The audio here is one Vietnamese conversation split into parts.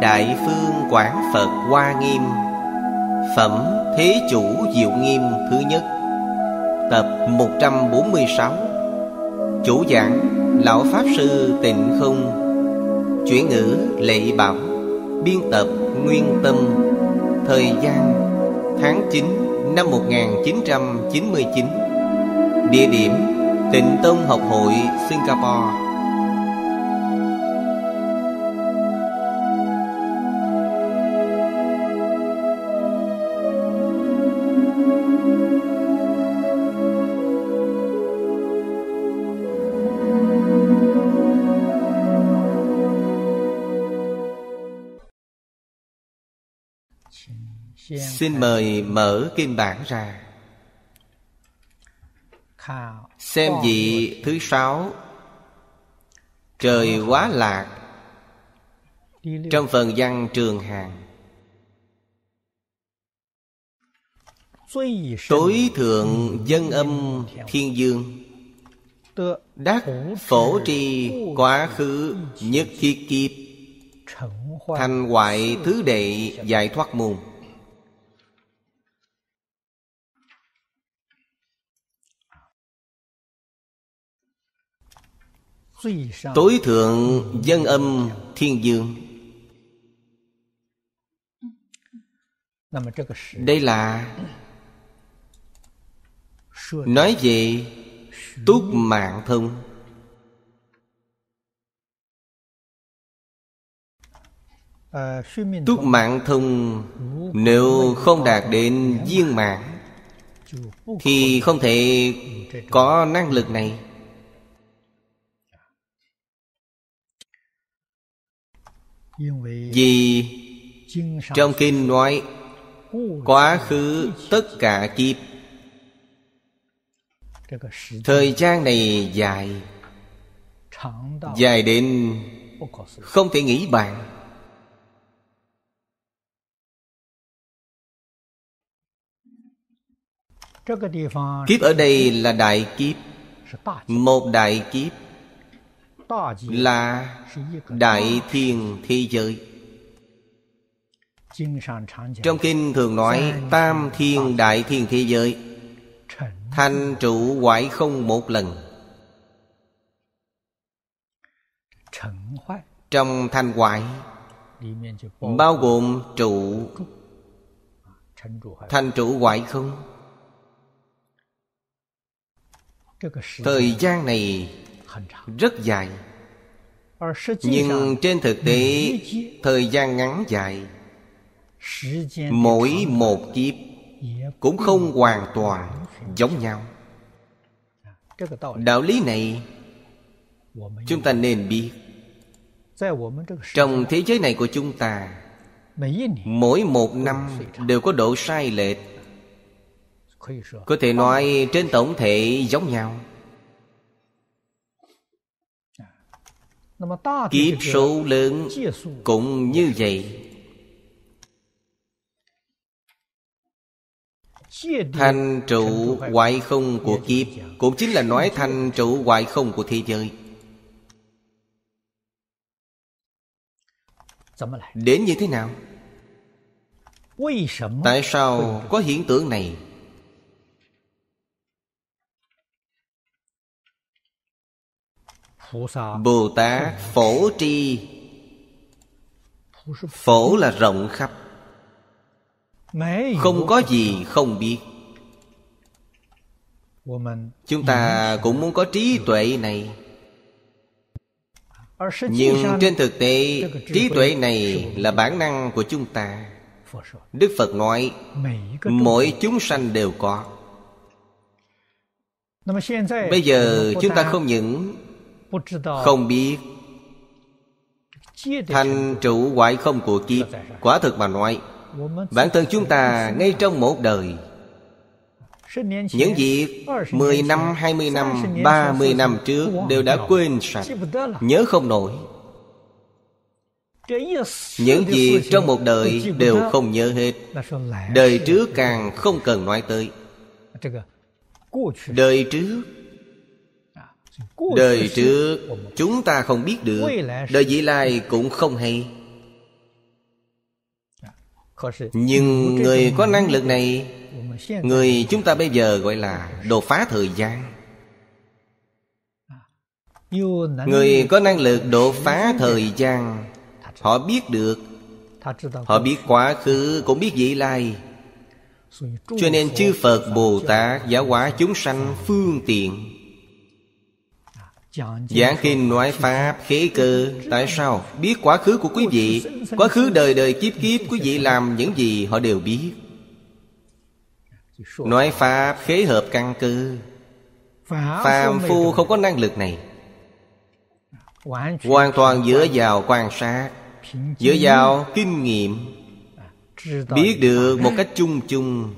Đại Phương Quảng Phật Hoa Nghiêm Phẩm Thế Chủ Diệu Nghiêm thứ nhất Tập 146 Chủ giảng Lão Pháp Sư Tịnh Không Chuyển ngữ Lệ Bảo Biên tập Nguyên Tâm Thời gian tháng 9 năm 1999 Địa điểm Tịnh Tông Học hội Singapore Xin mời mở kinh bản ra Xem vị thứ sáu Trời quá lạc Trong phần văn trường hàng Tối thượng dân âm thiên dương Đắc phổ tri quá khứ nhất thiết kịp Thành hoại thứ đệ giải thoát môn Tối thượng dân âm thiên dương Đây là Nói về Túc mạng thông à, Túc mạng thông Nếu không đạt đến viên mạng Thì không thể có năng lực này Vì trong kinh nói Quá khứ tất cả kiếp Thời gian này dài Dài đến không thể nghĩ bàn Kiếp ở đây là đại kiếp Một đại kiếp là đại thiên thế giới trong kinh thường nói tam thiên đại thiên thế giới thành trụ hoại không một lần trong thanh hoại bao gồm trụ thành trụ hoại không thời gian này rất dài nhưng trên thực tế thời gian ngắn dài mỗi một kiếp cũng không hoàn toàn giống nhau đạo lý này chúng ta nên biết trong thế giới này của chúng ta mỗi một năm đều có độ sai lệch có thể nói trên tổng thể giống nhau Kiếp số lượng cũng như vậy Thành trụ hoại không của kiếp Cũng chính là nói thành trụ hoại không của thế giới Đến như thế nào? Tại sao có hiện tượng này Bồ Tát phổ tri Phổ là rộng khắp Không có gì không biết Chúng ta cũng muốn có trí tuệ này Nhưng trên thực tế Trí tuệ này là bản năng của chúng ta Đức Phật nói Mỗi chúng sanh đều có Bây giờ chúng ta không những không biết thành trụ hoại không của kiếp dạ quả thực mà nói bản thân chúng ta ngay trong một đời những việc ờ, 10 năm, 20 năm, 30 năm trước đều đã quên sạch, nhớ không nổi. Những gì trong một đời đều không nhớ hết Đời trước càng không cần nói tới Đời trước đời trước chúng ta không biết được đời vị lai cũng không hay nhưng người có năng lực này người chúng ta bây giờ gọi là đột phá thời gian người có năng lực đột phá thời gian họ biết được họ biết quá khứ cũng biết vị lai cho nên chư phật bồ tát giáo hóa chúng sanh phương tiện Giảng Kinh nói Pháp khế cơ Tại sao? Biết quá khứ của quý vị Quá khứ đời đời kiếp kiếp Quý vị làm những gì họ đều biết Nói Pháp khế hợp căn cơ Phàm phu không có năng lực này Hoàn toàn dựa vào quan sát Dựa vào kinh nghiệm Biết được một cách chung chung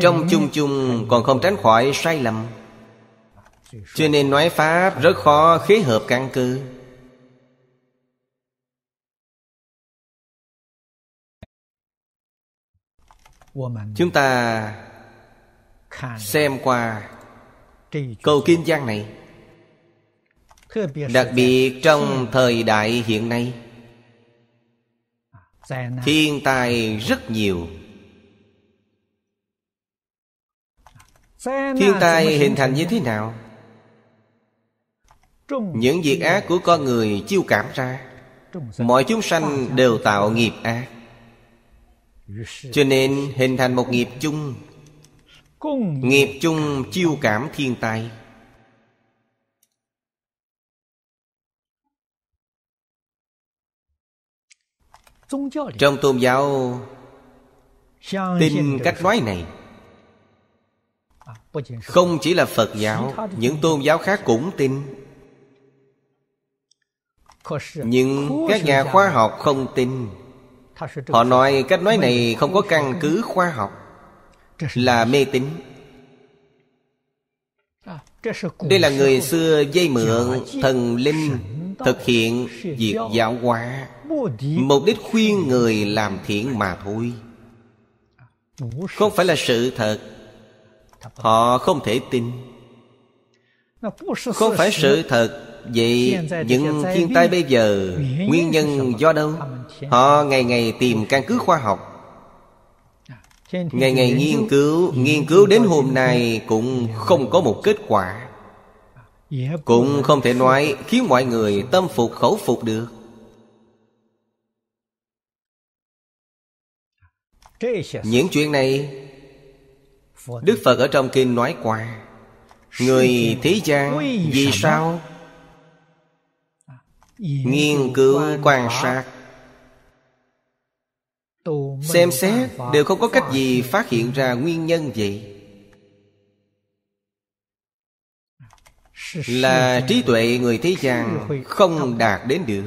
Trong chung chung còn không tránh khỏi sai lầm cho nên nói pháp rất khó khế hợp căn cứ. chúng ta xem qua câu kinh giang này đặc biệt trong thời đại hiện nay thiên tai rất nhiều thiên tai hình thành như thế nào những việc ác của con người chiêu cảm ra mọi chúng sanh đều tạo nghiệp ác cho nên hình thành một nghiệp chung nghiệp chung chiêu cảm thiên tai trong tôn giáo tin cách nói này à, không chỉ là phật giáo những tôn giáo khác cũng tin nhưng các nhà khoa học không tin họ nói cách nói này không có căn cứ khoa học là mê tín à, đây là người xưa dây mượn thần linh thực hiện việc giáo hóa mục đích khuyên người làm thiện mà thôi không phải là sự thật họ không thể tin không phải sự thật Vậy những thiên tai bây giờ Nguyên nhân do đâu Họ ngày ngày tìm căn cứ khoa học Ngày ngày nghiên cứu Nghiên cứu đến hôm nay Cũng không có một kết quả Cũng không thể nói Khiến mọi người tâm phục khẩu phục được Những chuyện này Đức Phật ở trong kinh nói qua Người thế gian Vì sao nghiên cứu quan sát xem xét đều không có cách gì phát hiện ra nguyên nhân vậy là trí tuệ người thế gian không đạt đến được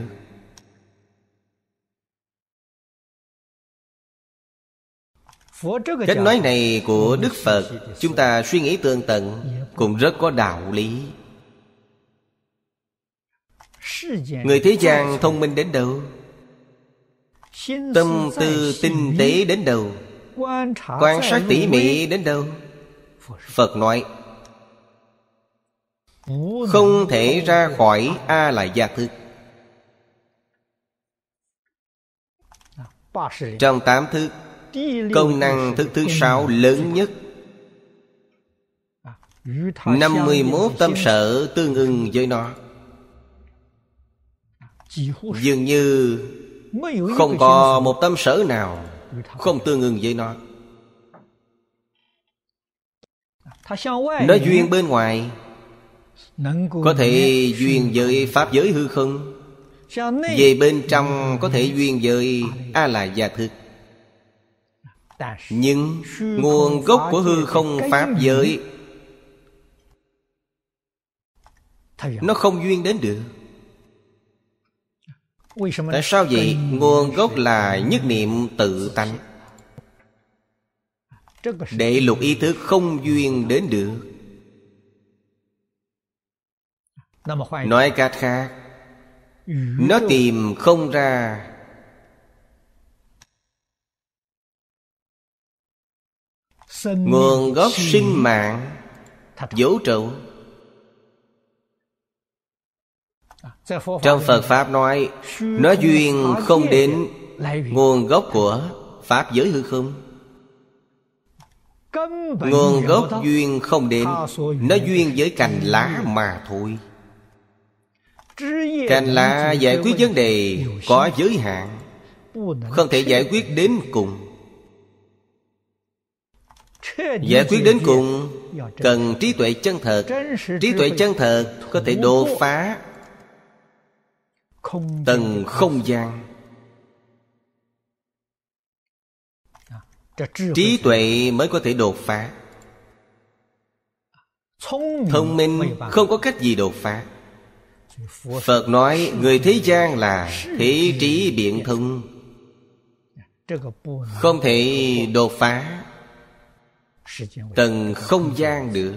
cách nói này của đức phật chúng ta suy nghĩ tương tận cũng rất có đạo lý Người thế gian thông minh đến đâu Tâm tư tinh tế đến đâu Quan sát tỉ mỉ đến đâu Phật nói Không thể ra khỏi A là gia thức Trong tám thức Công năng thức thứ sáu lớn nhất 51 tâm sở tương ưng với nó dường như không có một tâm sở nào ừ, không tương ứng với nó nó duyên bên ngoài có thể duyên với pháp giới hư không về bên trong có thể duyên với a la gia thực nhưng nguồn gốc của hư không pháp giới nó không duyên đến được Tại sao vậy? Nguồn gốc là nhất niệm tự tánh Để lục ý thức không duyên đến được Nói cách khác Nó tìm không ra Nguồn gốc sinh mạng Vũ trụ Trong Phật Pháp nói Nói duyên không đến nguồn gốc của Pháp giới hư không Nguồn gốc duyên không đến Nó duyên với cành lá mà thôi Cành lá giải quyết vấn đề có giới hạn Không thể giải quyết đến cùng Giải quyết đến cùng Cần trí tuệ chân thật Trí tuệ chân thật có thể đột phá tầng không gian à, trí tuệ mới có thể đột phá thông minh không có cách gì đột phá phật nói người thế gian là thế trí biện thông dạ, không thể đột phá tầng không gian được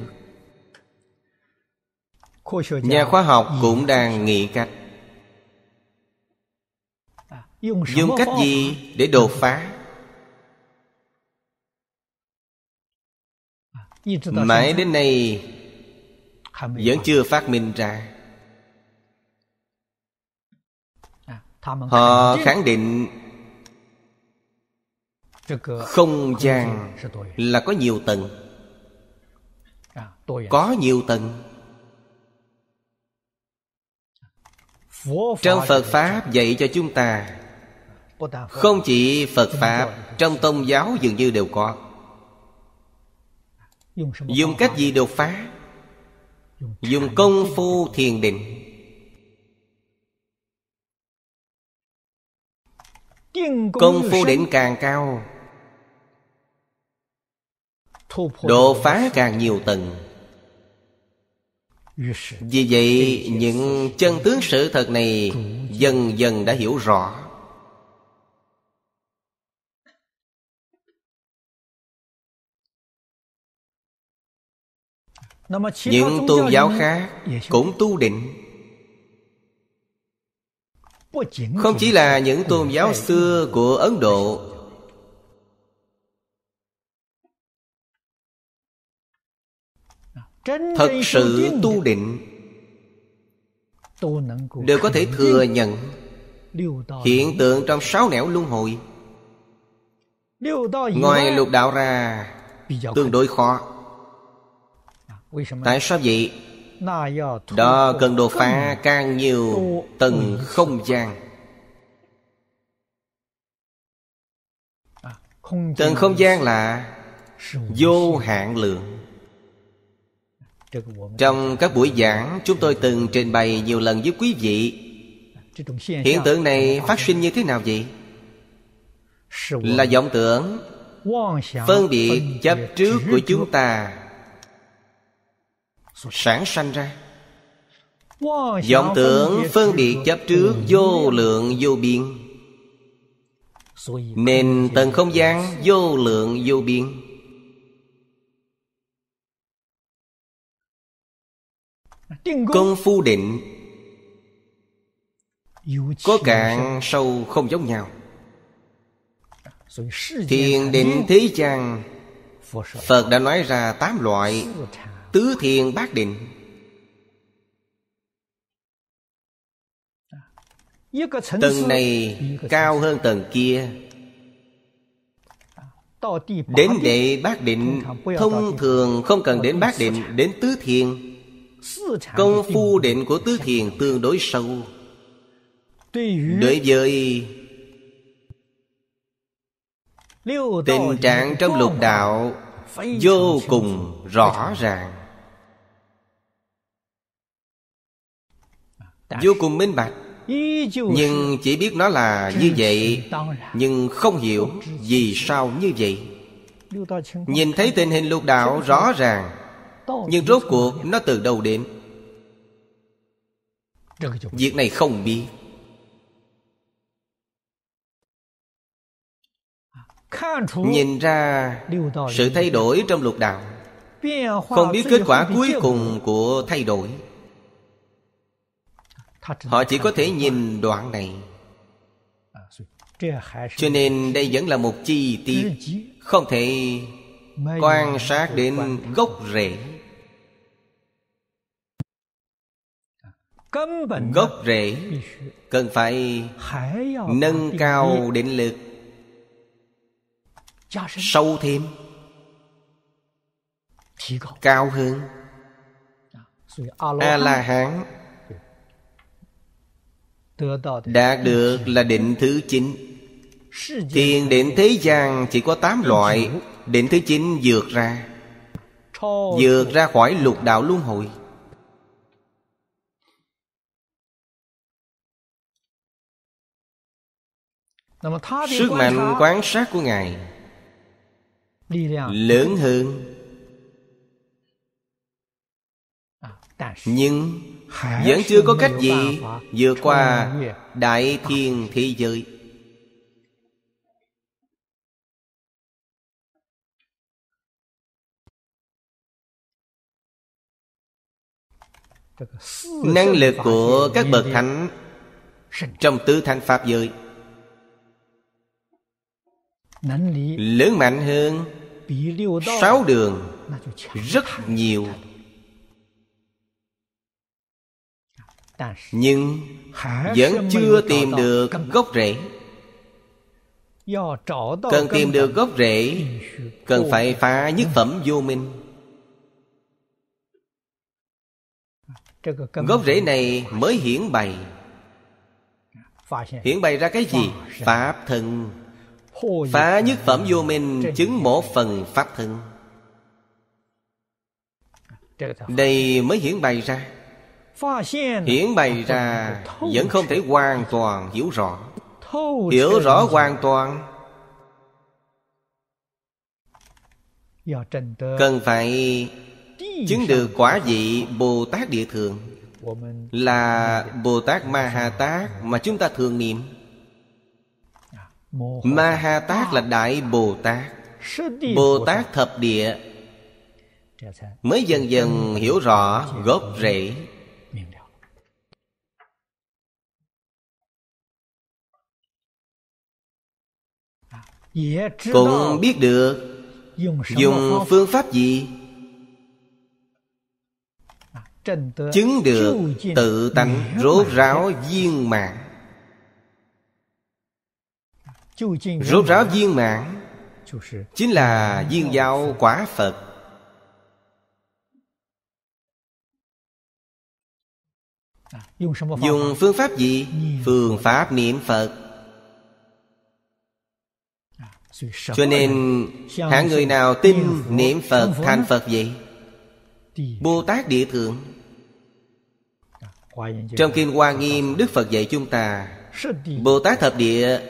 nhà khoa học cũng đang nghĩ cách dùng cách gì để đột phá mãi đến nay vẫn chưa phát minh ra à, họ khẳng định không gian là có nhiều tầng à, à. có nhiều tầng trong phật pháp dạy cho chúng ta không chỉ phật pháp trong tôn giáo dường như đều có dùng cách gì đột phá dùng công phu thiền định công phu định càng cao độ phá càng nhiều tầng vì vậy những chân tướng sự thật này dần dần đã hiểu rõ những tôn giáo khác cũng tu định không chỉ là những tôn giáo xưa của ấn độ thật sự tu định đều có thể thừa nhận hiện tượng trong sáu nẻo luân hồi ngoài lục đạo ra tương đối khó Tại sao vậy? Đó cần đột phá càng nhiều tầng không gian Tầng không gian là vô hạn lượng Trong các buổi giảng chúng tôi từng trình bày nhiều lần với quý vị Hiện tượng này phát sinh như thế nào vậy? Là vọng tưởng Phân biệt chấp trước của chúng ta sản sanh ra vọng tưởng phân biệt chấp trước vô lượng vô biên nên tầng không gian vô lượng vô biên Công phu định Có cạn sâu không giống nhau Thiền định thế gian Phật đã nói ra tám loại tứ thiền bát định tầng này cao hơn tầng kia đến đệ bát định thông thường không cần đến bát định đến tứ thiền công phu định của tứ thiền tương đối sâu đối với tình trạng trong lục đạo vô cùng rõ ràng vô cùng minh bạch nhưng chỉ biết nó là như vậy nhưng không hiểu vì sao như vậy nhìn thấy tình hình lục đạo rõ ràng nhưng rốt cuộc nó từ đâu đến việc này không biết nhìn ra sự thay đổi trong lục đạo không biết kết quả cuối cùng của thay đổi Họ chỉ có thể nhìn đoạn này à, Cho nên đây vẫn là một chi tiết Không thể quan sát đến gốc rễ à, Gốc rễ cần phải nâng cao định lực Sâu thêm Cao hơn à, A-la-hán Đạt được là định thứ chín Thiền định thế gian chỉ có 8 loại Định thứ chín vượt ra Vượt ra khỏi lục đạo luân hồi Sức mạnh quan sát của Ngài Lớn hơn Nhưng vẫn chưa có cách gì vượt qua đại thiên thế giới Năng lực của các bậc thánh Trong tứ thanh Pháp giới Lớn mạnh hơn Sáu đường Rất nhiều nhưng vẫn chưa tìm được gốc rễ cần tìm được gốc rễ cần phải phá nhất phẩm vô minh gốc rễ này mới hiển bày hiển bày ra cái gì pháp thân phá nhất phẩm vô minh chứng một phần pháp thân đây mới hiển bày ra hiển bày ra vẫn không thể hoàn toàn hiểu rõ hiểu rõ hoàn toàn cần phải chứng được quả vị bồ tát địa Thường là bồ tát ma ha tát mà chúng ta thường niệm à, ma ha tát là đại bồ tát bồ tát thập địa dạ, dạ. mới dần dần dạ, hiểu rõ gốc rễ cũng biết được dùng phương pháp gì chứng được tự tánh rốt ráo viên mạng rốt ráo viên mạng chính là viên giao quả phật dùng phương pháp gì phương pháp niệm phật cho nên hạng người nào tin niệm Phật thành Phật vậy Bồ Tát Địa Thượng à, Trong Kinh Hoa Nghiêm Đức Phật dạy chúng ta Bồ Tát Thập Địa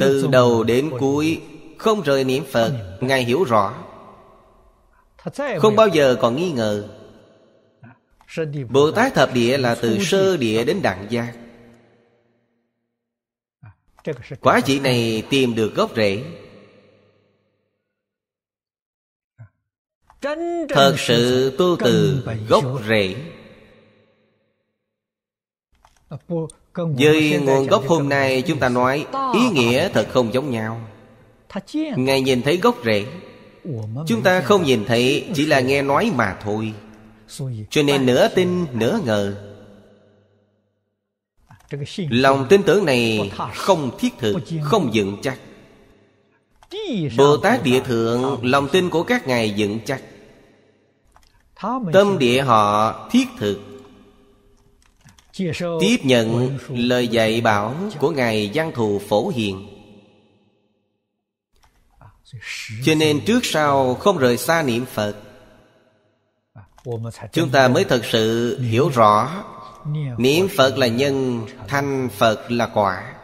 Từ đầu đến cuối Không rời niệm Phật Ngài hiểu rõ Không bao giờ còn nghi ngờ Bồ Tát Thập Địa là từ sơ địa đến đẳng giác quả vị này tìm được gốc rễ thật sự tu từ gốc rễ ờ, với nguồn gốc hôm nay chúng ta nói ý nghĩa ờ, thật không giống nhau ngài nhìn thấy gốc rễ chúng ta không nhìn thấy chỉ là ờ, nghe nói mà thôi cho nên nửa tin nửa ngờ lòng tin tưởng này không thiết thực không vững chắc bồ tát địa thượng lòng tin của các ngài vững chắc tâm địa họ thiết thực tiếp nhận lời dạy bảo của ngài văn thù phổ hiền cho nên trước sau không rời xa niệm phật chúng ta mới thật sự hiểu rõ niệm phật là nhân thanh phật là quả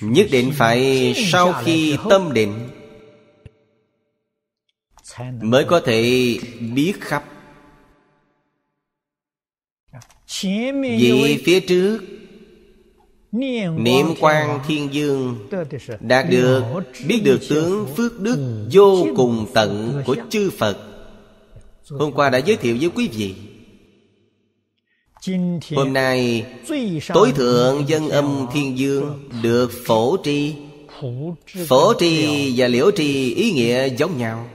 nhất định phải sau khi tâm định mới có thể biết khắp vì phía trước niệm quan thiên dương đạt được biết được tướng phước đức vô cùng tận của chư phật Hôm qua đã giới thiệu với quý vị Hôm nay Tối thượng dân âm thiên dương Được phổ tri Phổ tri và liễu tri ý nghĩa giống nhau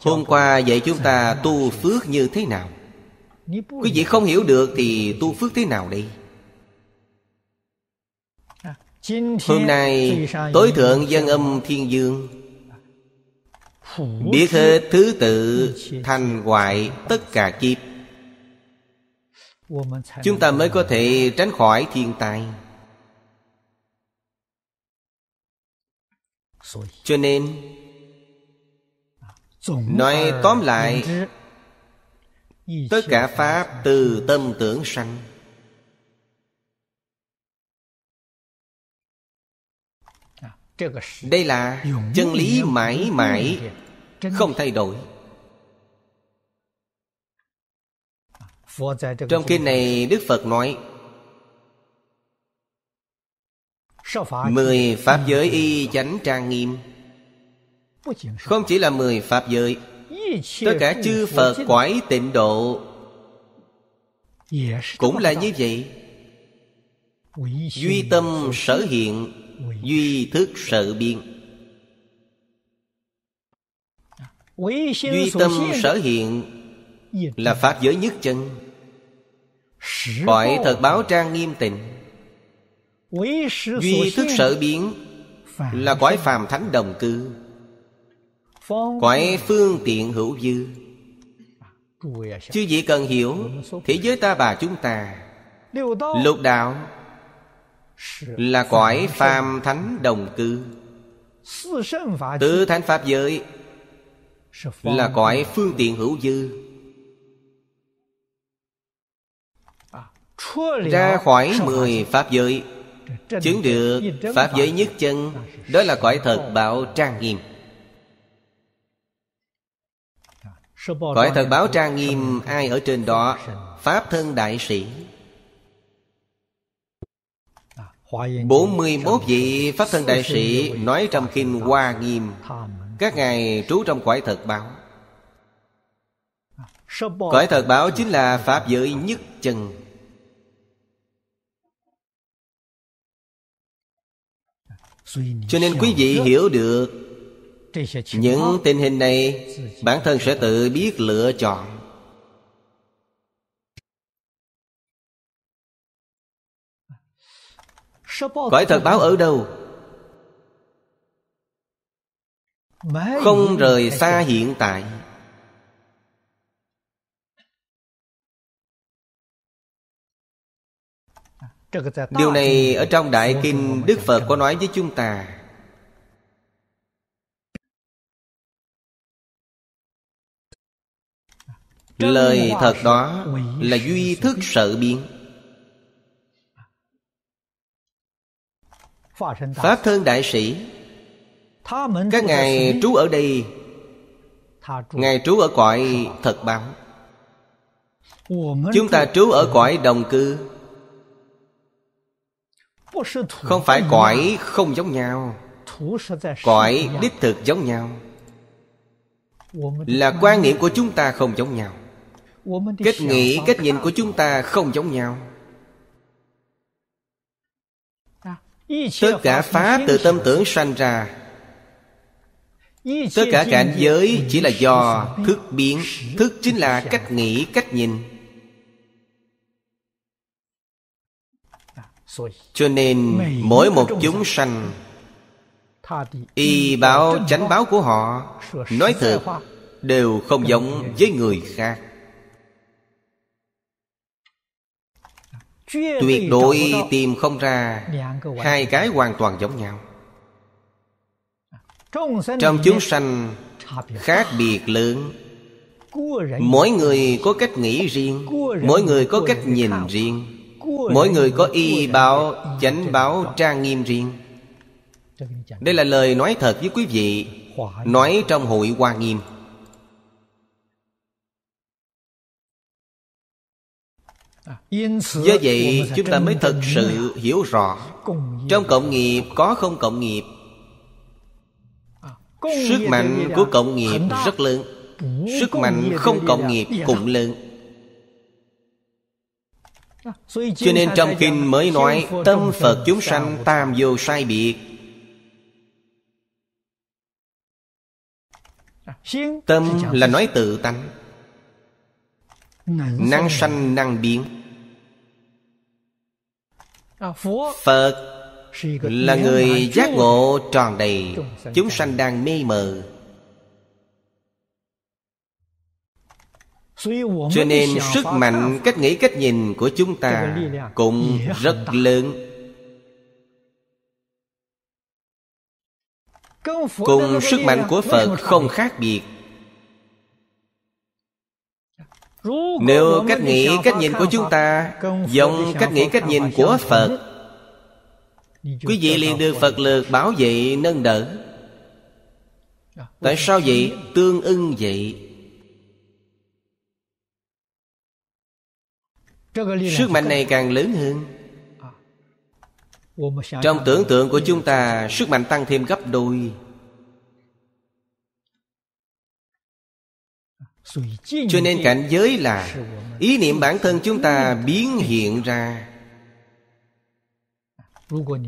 Hôm qua dạy chúng ta tu phước như thế nào Quý vị không hiểu được thì tu phước thế nào đây Hôm nay tối thượng dân âm thiên dương Biết hết thứ tự thành hoại tất cả kiếp Chúng ta mới có thể tránh khỏi thiên tai Cho nên Nói tóm lại Tất cả Pháp từ tâm tưởng sanh đây là chân lý mãi mãi không thay đổi trong kinh này đức phật nói mười pháp giới y chánh trang nghiêm không chỉ là mười pháp giới tất cả chư phật quải tịnh độ cũng là như vậy duy tâm sở hiện duy thức sở biên duy tâm sở hiện là pháp giới nhất chân Gọi thật báo trang nghiêm tịnh Duy thức sở biến Là quái phàm thánh đồng cư quái phương tiện hữu dư Chứ gì cần hiểu Thế giới ta bà chúng ta Lục đạo là cõi phàm thánh đồng cư Tứ thánh pháp giới Là cõi phương tiện hữu dư Ra khỏi mười pháp giới Chứng được pháp giới nhất chân Đó là cõi thật bảo trang nghiêm à, Cõi thật báo trang nghiêm Ai ở trên đó Pháp thân đại sĩ 41 vị Pháp Thân Đại Sĩ nói trong Kinh Hoa Nghiêm Các ngài trú trong quải thật báo Cõi thật báo chính là Pháp giới nhất chân Cho nên quý vị hiểu được Những tình hình này Bản thân sẽ tự biết lựa chọn cõi thật báo ở đâu không rời xa hiện tại điều này ở trong đại kinh đức phật có nói với chúng ta lời thật đó là duy thức sợ biến Pháp thân đại sĩ Các ngài trú ở đây Ngài trú ở cõi thật báo Chúng ta trú ở cõi đồng cư Không phải cõi không giống nhau Cõi đích thực giống nhau Là quan niệm của chúng ta không giống nhau Cách nghĩ, cách nhìn của chúng ta không giống nhau Tất cả Pháp từ tâm tưởng sanh ra Tất cả cảnh giới chỉ là do thức biến Thức chính là cách nghĩ, cách nhìn à, Cho nên mỗi một chúng sanh Y báo chánh báo của họ Nói thật Đều không giống với người khác tuyệt đối tìm không ra hai cái hoàn toàn giống nhau trong chúng sanh khác biệt lớn mỗi người có cách nghĩ riêng mỗi người có cách nhìn riêng mỗi người có y báo chánh báo trang nghiêm riêng đây là lời nói thật với quý vị nói trong hội hoa nghiêm do à, vậy chúng ta mới thật sự hiểu rõ trong cộng nghiệp có không cộng nghiệp à, sức mạnh của cộng nghiệp rất lớn sức mạnh không cộng nghiệp cũng lớn à, cho nên trong kinh mới nói tâm phật chúng sanh tam vô sai biệt tâm là nói tự tánh năng sanh năng biến À, phật là người giác ngộ tròn đầy chúng sanh đang mê mờ cho nên sức mạnh cách nghĩ cách nhìn của chúng ta cũng rất lớn cùng sức mạnh của phật không khác biệt nếu cách nghĩ cách nhìn của chúng ta giống cách nghĩ cách nhìn của phật quý vị liền được phật lực bảo vệ nâng đỡ tại sao vậy tương ưng vậy sức mạnh này càng lớn hơn trong tưởng tượng của chúng ta sức mạnh tăng thêm gấp đôi cho nên cảnh giới là ý niệm bản thân chúng ta biến hiện ra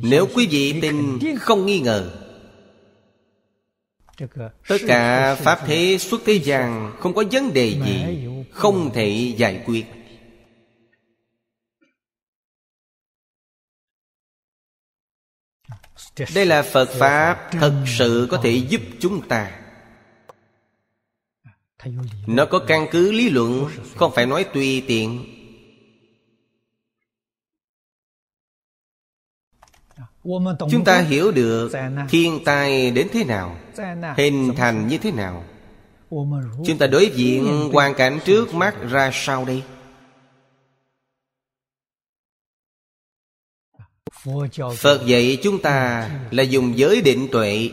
nếu quý vị tin không nghi ngờ tất cả pháp thế xuất thế gian không có vấn đề gì không thể giải quyết đây là phật pháp thật sự có thể giúp chúng ta nó có căn cứ lý luận không phải nói tùy tiện chúng ta hiểu được thiên tai đến thế nào hình thành như thế nào chúng ta đối diện hoàn cảnh trước mắt ra sao đây phật dạy chúng ta là dùng giới định tuệ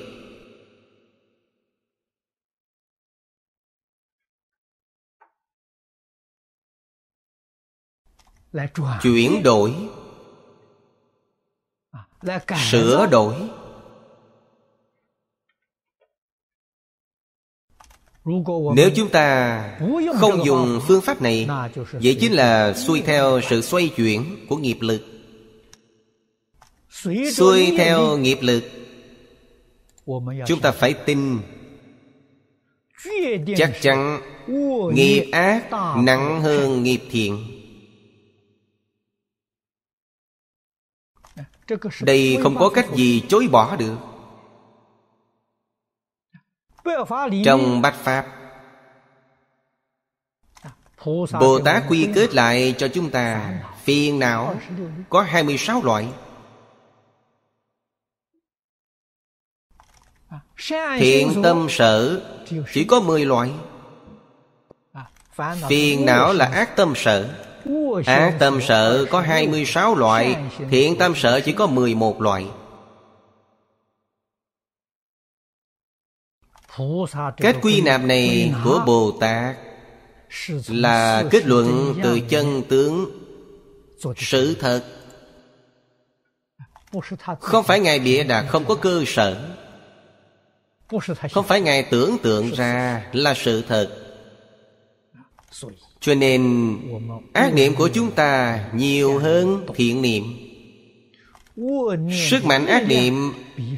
chuyển đổi à, sửa đổi nếu chúng ta không dùng phương pháp này vậy chính là xuôi theo sự xoay chuyển của nghiệp lực xuôi theo nghiệp lực chúng ta phải tin chắc chắn nghiệp ác nặng hơn nghiệp thiện đây không có cách gì chối bỏ được trong bát pháp bồ tát quy kết lại cho chúng ta phiền não có 26 loại thiện tâm sở chỉ có 10 loại phiền não là ác tâm sở Ác tâm sợ có 26 loại Thiện tâm sợ chỉ có 11 loại Cách quy nạp này của Bồ Tát Là kết luận từ chân tướng Sự thật Không phải Ngài bịa đặt không có cơ sở Không phải Ngài tưởng tượng ra là sự thật cho nên ác niệm của chúng ta nhiều hơn thiện niệm sức mạnh ác niệm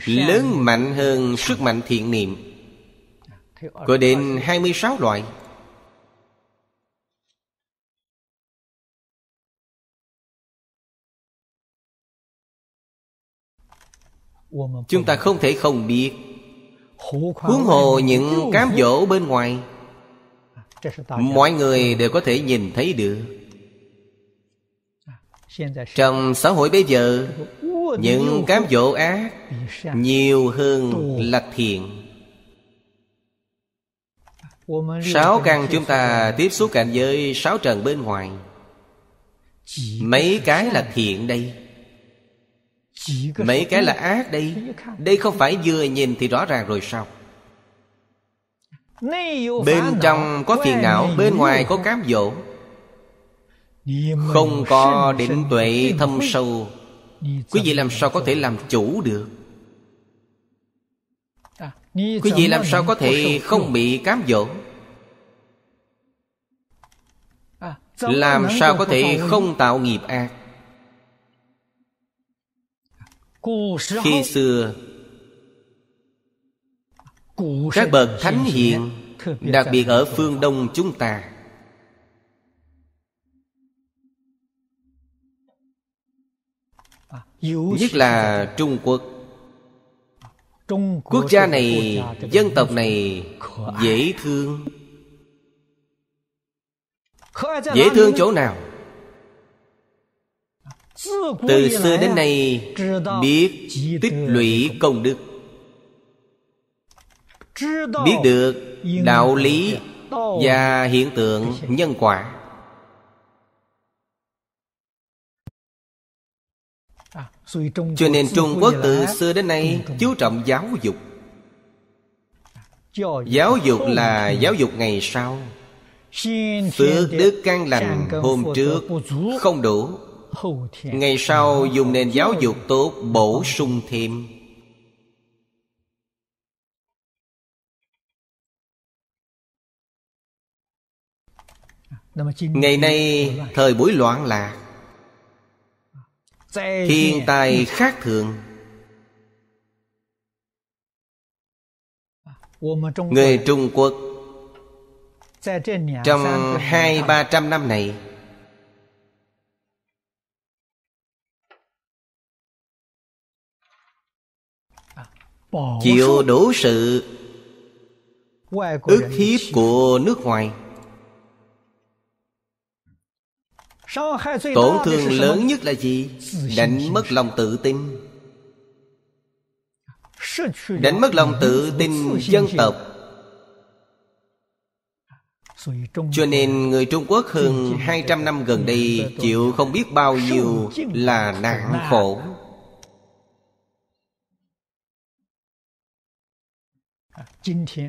lớn mạnh hơn sức mạnh thiện niệm có đến 26 loại chúng ta không thể không biết huống hồ những cám dỗ bên ngoài mọi người đều có thể nhìn thấy được trong xã hội bây giờ những cám dỗ ác nhiều hơn là thiện sáu căn chúng ta tiếp xúc cảnh giới sáu trần bên ngoài mấy cái là thiện đây mấy cái là ác đây đây không phải vừa nhìn thì rõ ràng rồi sao Bên trong có phiền não Bên ngoài có cám dỗ Không có định tuệ thâm sâu Quý vị làm sao có thể làm chủ được à, Quý vị làm sao có thể không bị cám dỗ à, Làm sao có thể không tạo nghiệp ác Khi xưa các bậc thánh hiền đặc biệt ở phương đông chúng ta nhất là trung quốc quốc gia này dân tộc này dễ thương dễ thương chỗ nào từ xưa đến nay biết tích lũy công đức biết được đạo lý và hiện tượng nhân quả à, cho nên trung quốc từ xưa đến nay chú trọng giáo dục giáo dục là giáo dục ngày sau phước đức can lành hôm trước không đủ ngày sau dùng nền giáo dục tốt bổ sung thêm ngày nay thời buổi loạn lạc thiên tai khác thường à, người trung quốc trong hai ba trăm năm này à, chịu đủ sự ức hiếp của nước ngoài tổn thương lớn nhất là gì đánh mất lòng tự tin đánh mất lòng tự tin dân tộc cho nên người Trung Quốc hơn 200 năm gần đây chịu không biết bao nhiêu là nạn khổ.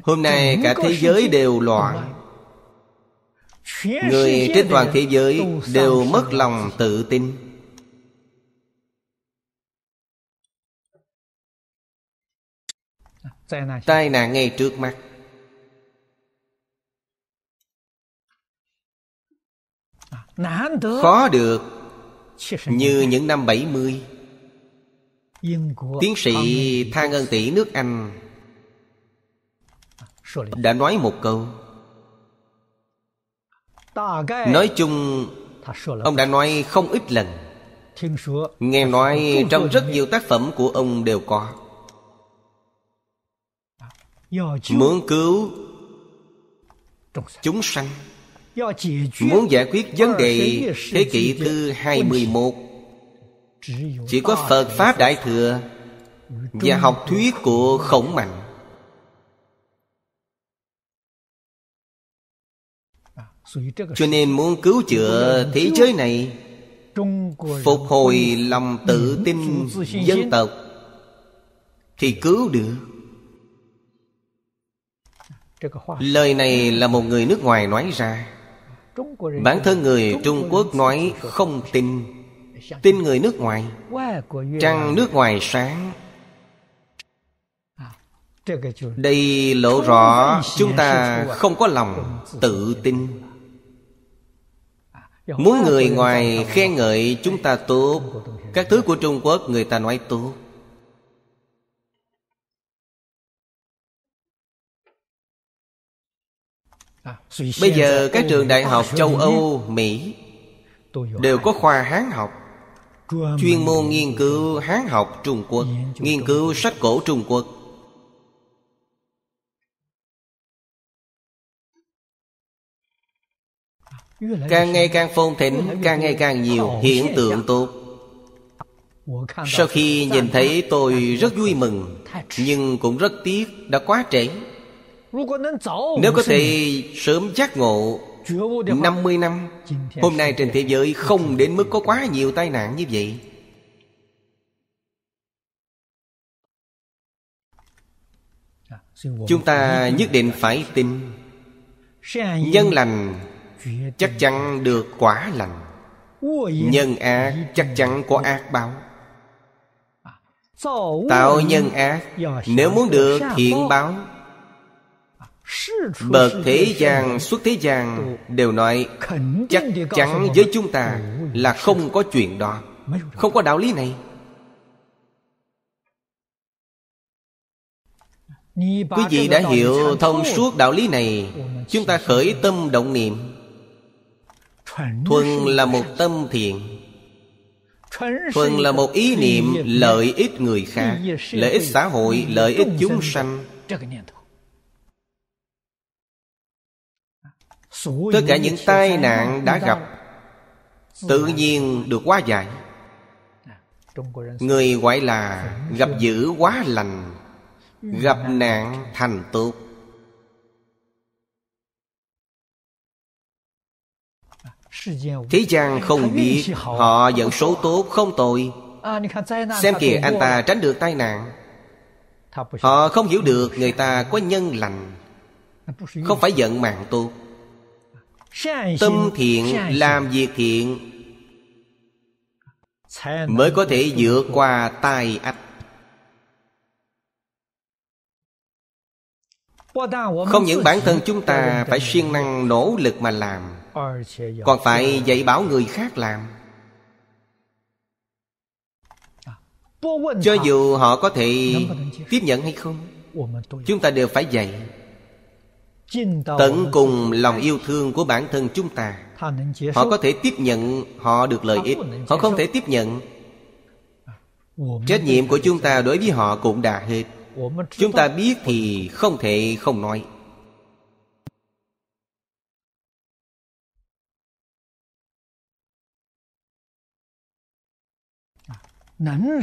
Hôm nay cả thế giới đều loạn người trên toàn thế giới đều mất lòng tự tin tai nạn ngay trước mắt khó được như những năm 70 Tiến sĩ Thang Ân Tỷ nước Anh Đã nói một câu Nói chung Ông đã nói không ít lần Nghe nói trong rất nhiều tác phẩm của ông đều có Muốn cứu Chúng sanh Muốn giải quyết vấn đề thế kỷ thứ 21 Chỉ có Phật Pháp Đại Thừa Và học thuyết của khổng mạnh cho nên muốn cứu chữa thế giới này phục hồi lòng tự tin dân tộc thì cứu được lời này là một người nước ngoài nói ra bản thân người trung quốc nói không tin tin người nước ngoài trăng nước ngoài sáng đây lộ rõ chúng ta không có lòng tự tin Muốn người ngoài khen ngợi chúng ta tốt Các thứ của Trung Quốc người ta nói tốt à, Bây giờ các trường đại học châu Âu, Mỹ Đều có khoa Hán học Chuyên môn nghiên cứu Hán học Trung Quốc Nghiên cứu sách cổ Trung Quốc Càng ngày càng phong thịnh Càng ngày càng nhiều hiện tượng tốt Sau khi nhìn thấy tôi rất vui mừng Nhưng cũng rất tiếc đã quá trễ Nếu có thể sớm giác ngộ 50 năm Hôm nay trên thế giới không đến mức có quá nhiều tai nạn như vậy Chúng ta nhất định phải tin Nhân lành chắc chắn được quả lành nhân ác chắc chắn có ác báo tạo nhân ác nếu muốn được thiện báo bậc thế gian xuất thế gian đều nói chắc chắn với chúng ta là không có chuyện đó không có đạo lý này quý vị đã hiểu thông suốt đạo lý này chúng ta khởi tâm động niệm thuần là một tâm thiện thuần là một ý niệm lợi ích người khác lợi ích xã hội lợi ích chúng sanh tất cả những tai nạn đã gặp tự nhiên được quá giải người gọi là gặp dữ quá lành gặp nạn thành tốt Thế gian không biết Họ vận số tốt không tội à, Xem kìa anh ta tránh được tai nạn Họ không hiểu được người ta có nhân lành Không phải giận mạng tốt Tâm thiện làm việc thiện Mới có thể vượt qua tai ách Không những bản thân chúng ta phải siêng năng nỗ lực mà làm còn phải dạy bảo người khác làm cho dù họ có thể tiếp nhận hay không chúng ta đều phải dạy tận cùng lòng yêu thương của bản thân chúng ta họ có thể tiếp nhận họ được lợi ích họ không thể tiếp nhận trách nhiệm của chúng ta đối với họ cũng đã hết chúng ta biết thì không thể không nói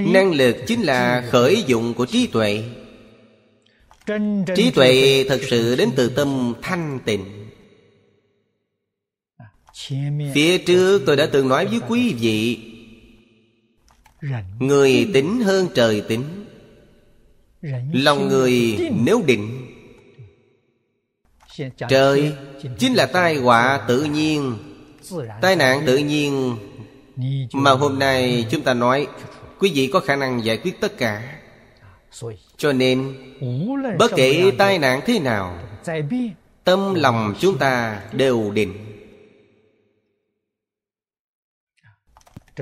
năng lực chính là khởi dụng của trí tuệ trí tuệ thật sự đến từ tâm thanh tịnh à, phía trước tôi đã từng nói với quý vị người tính hơn trời tính lòng người nếu định trời chính là tai họa tự nhiên tai nạn tự nhiên mà hôm nay chúng ta nói Quý vị có khả năng giải quyết tất cả Cho nên Bất kể tai nạn thế nào Tâm lòng chúng ta đều định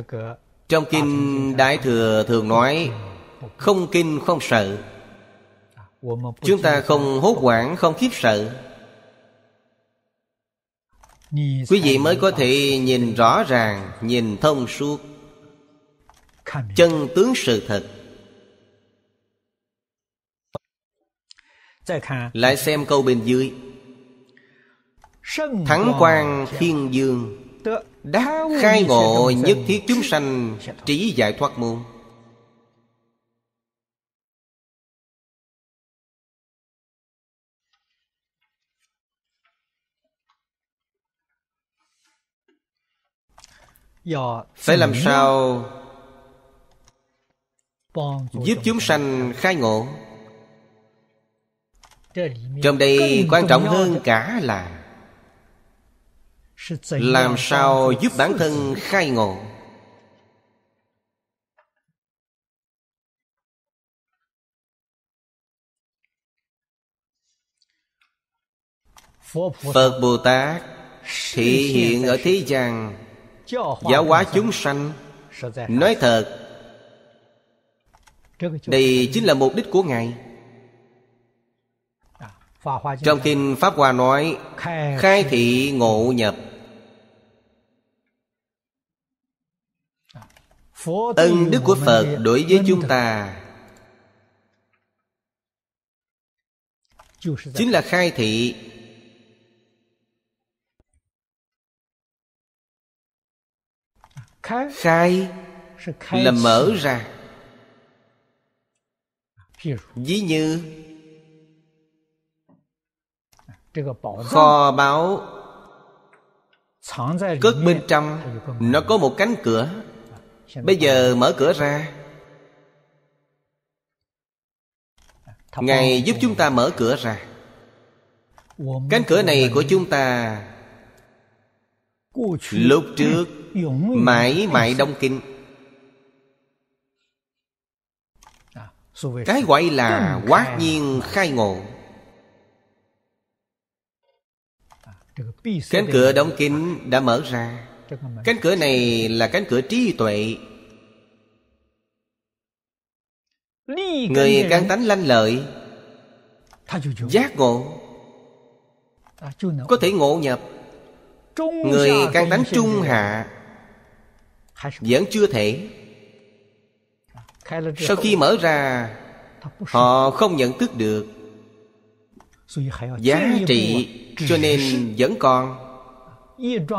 ờ, Trong kinh Đại Thừa thường nói ừ. Không kinh không sợ à, Chúng ta không hốt hoảng không khiếp sợ Quý vị mới có thể nhìn rõ ràng Nhìn thông suốt chân tướng sự thật lại xem câu bên dưới thắng quang thiên dương đắc khai ngộ nhất thiết chúng sanh trí giải thoát môn phải làm sao giúp chúng sanh khai ngộ trong đây quan trọng hơn cả là làm sao giúp bản thân khai ngộ phật bồ tát thị hiện ở thế gian giáo hóa chúng sanh nói thật đây chính là mục đích của ngài à, trong kinh pháp hoa nói khai thị ngộ nhập à, ân đức của phật đối với chúng ta chính là khai thị à, khai là mở ra Ví như Kho báo Cất bên trong Nó có một cánh cửa Bây giờ mở cửa ra Ngài giúp chúng ta mở cửa ra Cánh cửa này của chúng ta Lúc trước Mãi mãi đông kinh cái gọi là quát nhiên khai ngộ à, cánh cửa đóng kín đã mở ra cánh cửa này là cánh cửa trí tuệ người căn tánh lanh lợi giác ngộ à, có thể ngộ nhập người căn tánh trung hạ vẫn chưa thể sau khi mở ra họ không nhận thức được giá trị cho nên vẫn còn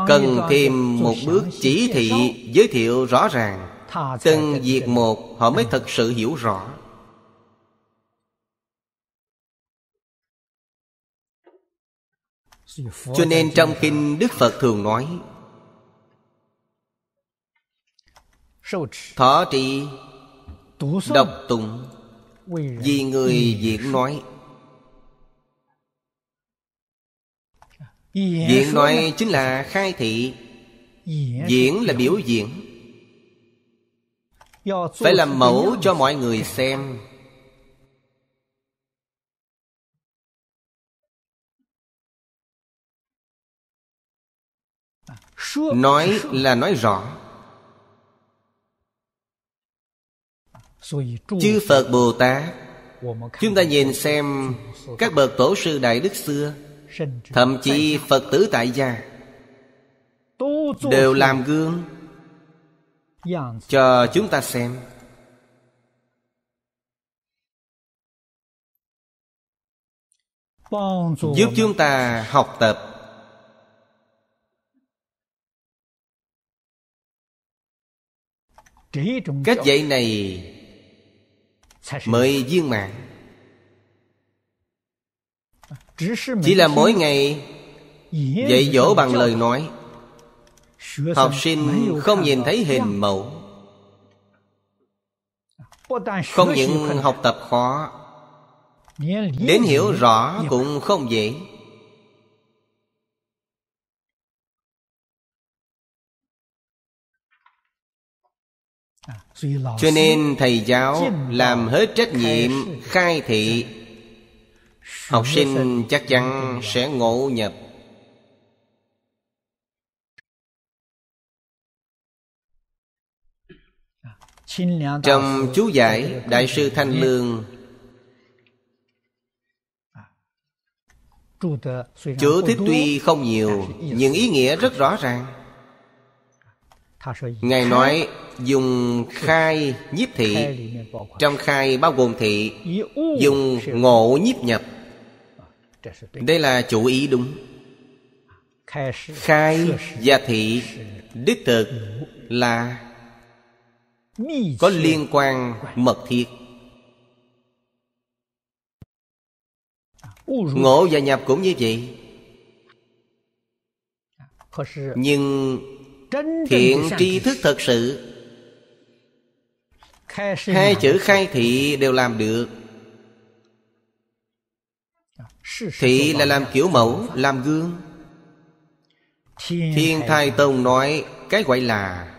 cần thêm một bước chỉ thị giới thiệu rõ ràng từng việc một họ mới ờ. thật sự hiểu rõ cho nên trong kinh đức phật thường nói thọ trì Đọc tụng Vì người diễn nói Diễn nói chính là khai thị Diễn là biểu diễn Phải làm mẫu cho mọi người xem à, Nói là nói rõ Chư Phật Bồ Tát Chúng ta nhìn xem các bậc tổ sư Đại Đức xưa Thậm chí Phật tử tại gia Đều làm gương Cho chúng ta xem Giúp chúng ta học tập Cách dạy này mới viên mãn chỉ là mỗi ngày dạy dỗ bằng lời nói học sinh không nhìn thấy hình mẫu không những học tập khó đến hiểu rõ cũng không dễ cho nên thầy giáo làm hết trách nhiệm khai thị dạ. học sinh chắc chắn dạ. sẽ ngộ nhập trong chú giải dạ, đại sư thanh lương à. chữ thích tuy không nhiều nhưng ý nghĩa rất rõ ràng Ngài nói dùng khai nhiếp thị Trong khai bao gồm thị Dùng ngộ nhiếp nhập à, Đây là chủ ý đúng Khai và thị Đích thực là Có liên quan mật thiết à, Ngộ và nhập cũng như vậy à, Nhưng thiện tri thức thật sự hai chữ khai thị đều làm được thị là làm kiểu mẫu làm gương thiên thai tông nói cái gọi là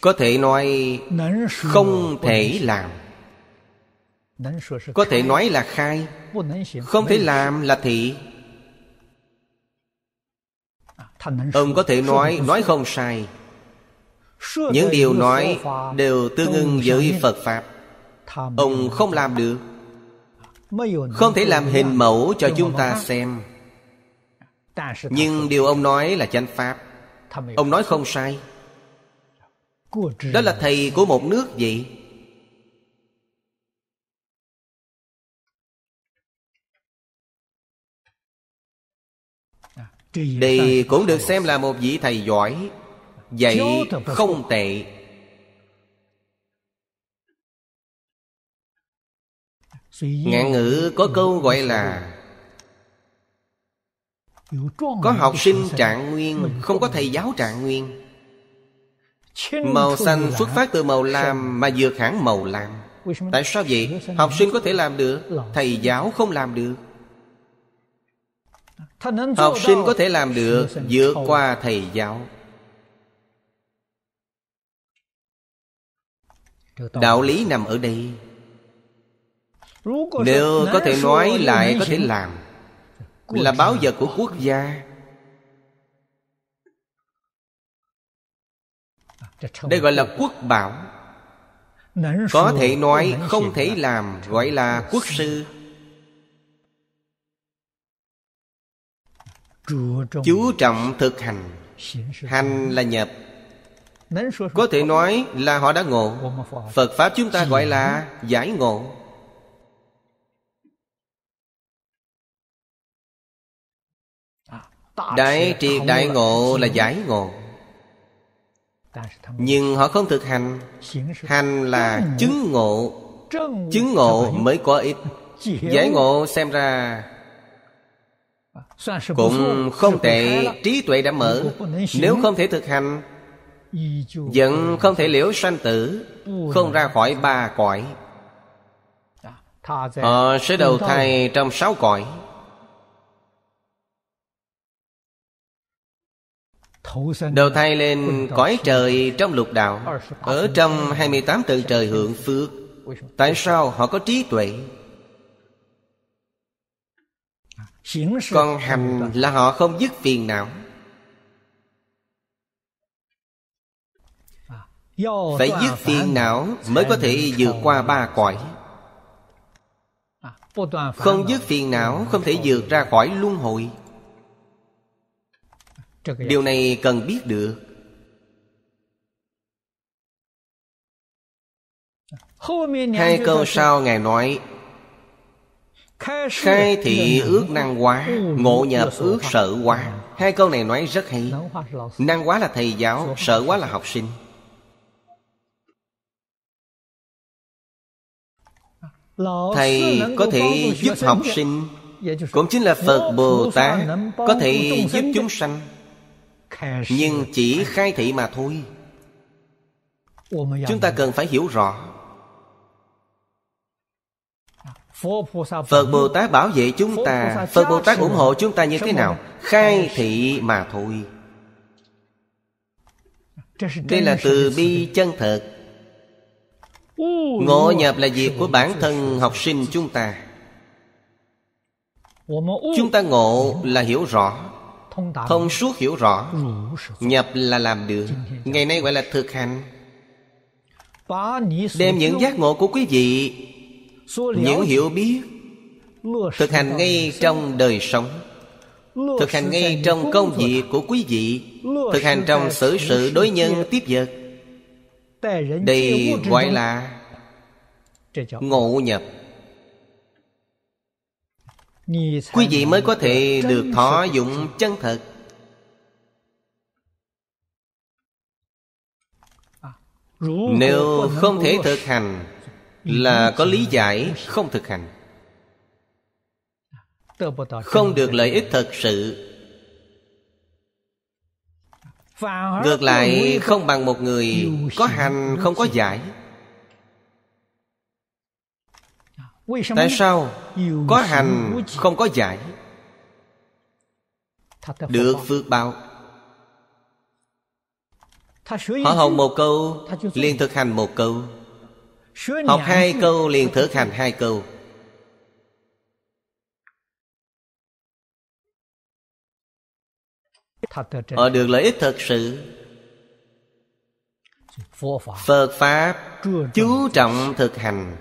có thể nói không thể làm có thể nói là khai không thể làm là thị Ông có thể nói Nói không sai Những điều nói Đều tương ưng với Phật Pháp Ông không làm được Không thể làm hình mẫu cho chúng ta xem Nhưng điều ông nói là chánh Pháp Ông nói không sai Đó là thầy của một nước vậy Đây cũng được xem là một vị thầy giỏi Dạy không tệ Ngạn ngữ có câu gọi là Có học sinh trạng nguyên Không có thầy giáo trạng nguyên Màu xanh xuất phát từ màu lam Mà vượt hẳn màu lam Tại sao vậy? Học sinh có thể làm được Thầy giáo không làm được học sinh có thể làm được dựa qua thầy giáo đạo lý nằm ở đây nếu có thể nói lại có thể làm là báo vật của quốc gia đây gọi là quốc bảo có thể nói không thể làm gọi là quốc sư chú trọng thực hành hành là nhập có thể nói là họ đã ngộ phật pháp chúng ta gọi là giải ngộ à, đại triệt đại ngộ là giải ngộ nhưng họ không thực hành hành là chứng ngộ chứng ngộ mới có ích giải ngộ xem ra cũng không tệ trí tuệ đã mở nếu không thể thực hành vẫn không thể liễu sanh tử không ra khỏi ba cõi họ sẽ đầu thai trong sáu cõi đầu thai lên cõi trời trong lục đạo ở trong 28 tầng trời hưởng phước tại sao họ có trí tuệ Còn hành là họ không dứt phiền não à, Phải dứt phiền não mới có thể vượt qua ba cõi à, Không dứt phiền não không thể vượt ra khỏi luân hồi Điều này cần biết được Hai câu sau Ngài nói Khai thị ước năng quá ừ, Ngộ nhập ước sợ quá Hai câu này nói rất hay Năng quá là thầy giáo Sợ quá là học sinh Thầy có thể giúp học sinh Cũng chính là Phật Bồ Tát Có thể giúp chúng sanh Nhưng chỉ khai thị mà thôi Chúng ta cần phải hiểu rõ Phật Bồ Tát bảo vệ chúng ta Phật Bồ Tát ủng hộ chúng ta như thế nào Khai thị mà thôi Đây là từ bi chân thật Ngộ nhập là việc của bản thân học sinh chúng ta Chúng ta ngộ là hiểu rõ Thông suốt hiểu rõ Nhập là làm được Ngày nay gọi là thực hành Đem những giác ngộ của quý vị những hiểu biết thực hành ngay trong đời sống thực hành ngay trong công việc của quý vị thực hành trong xử sự đối nhân tiếp vật đây gọi là ngộ nhập quý vị mới có thể được thọ dụng chân thật nếu không thể thực hành là có lý giải không thực hành không được lợi ích thật sự ngược lại không bằng một người có hành không có giải tại sao có hành không có giải được phước báo họ học một câu liền thực hành một câu Học hai câu liền thực hành hai câu Họ được lợi ích thật sự Phật Pháp chú trọng thực hành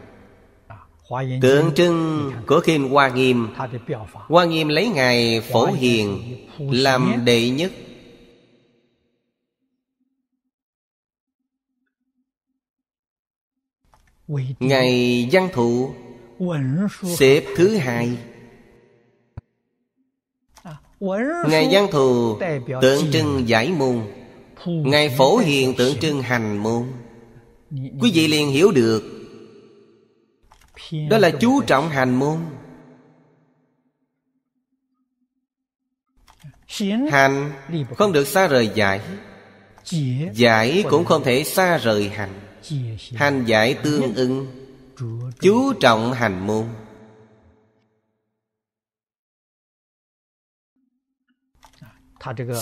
Tượng trưng của Kinh Hoa Nghiêm Hoa Nghiêm lấy Ngài Phổ Hiền Làm đệ nhất ngày văn thụ xếp thứ hai à, ngày văn thù tượng trưng giải môn ngày phổ hiền tượng trưng hành môn quý vị liền hiểu được đó là chú trọng hành môn hành không được xa rời giải giải cũng không thể xa rời hành hành giải tương ưng chú trọng hành môn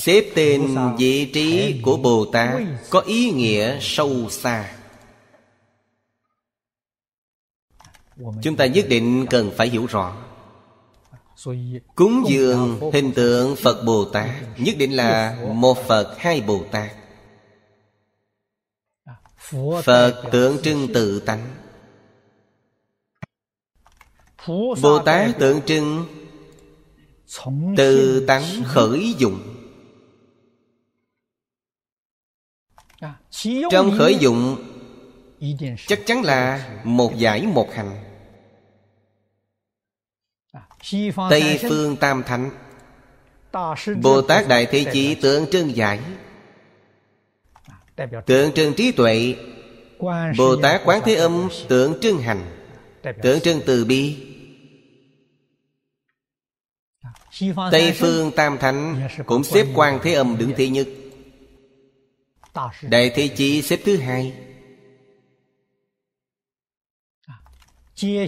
xếp tên vị trí của bồ tát có ý nghĩa sâu xa chúng ta nhất định cần phải hiểu rõ cúng dường hình tượng phật bồ tát nhất định là một phật hai bồ tát Phật tượng trưng tự tánh Bồ Tát tượng trưng Từ tánh khởi dụng à, Trong khởi dụng Chắc chắn là một giải một hành à, Tây phương tam thánh Bồ Tát Đại Thế Chí tượng trưng giải Tượng trưng trí tuệ Bồ Tát Quán Thế Âm tượng trưng hành Tượng trưng từ bi Tây phương Tam Thánh Cũng xếp quan Thế Âm đứng thứ nhất Đại Thế Chí xếp thứ hai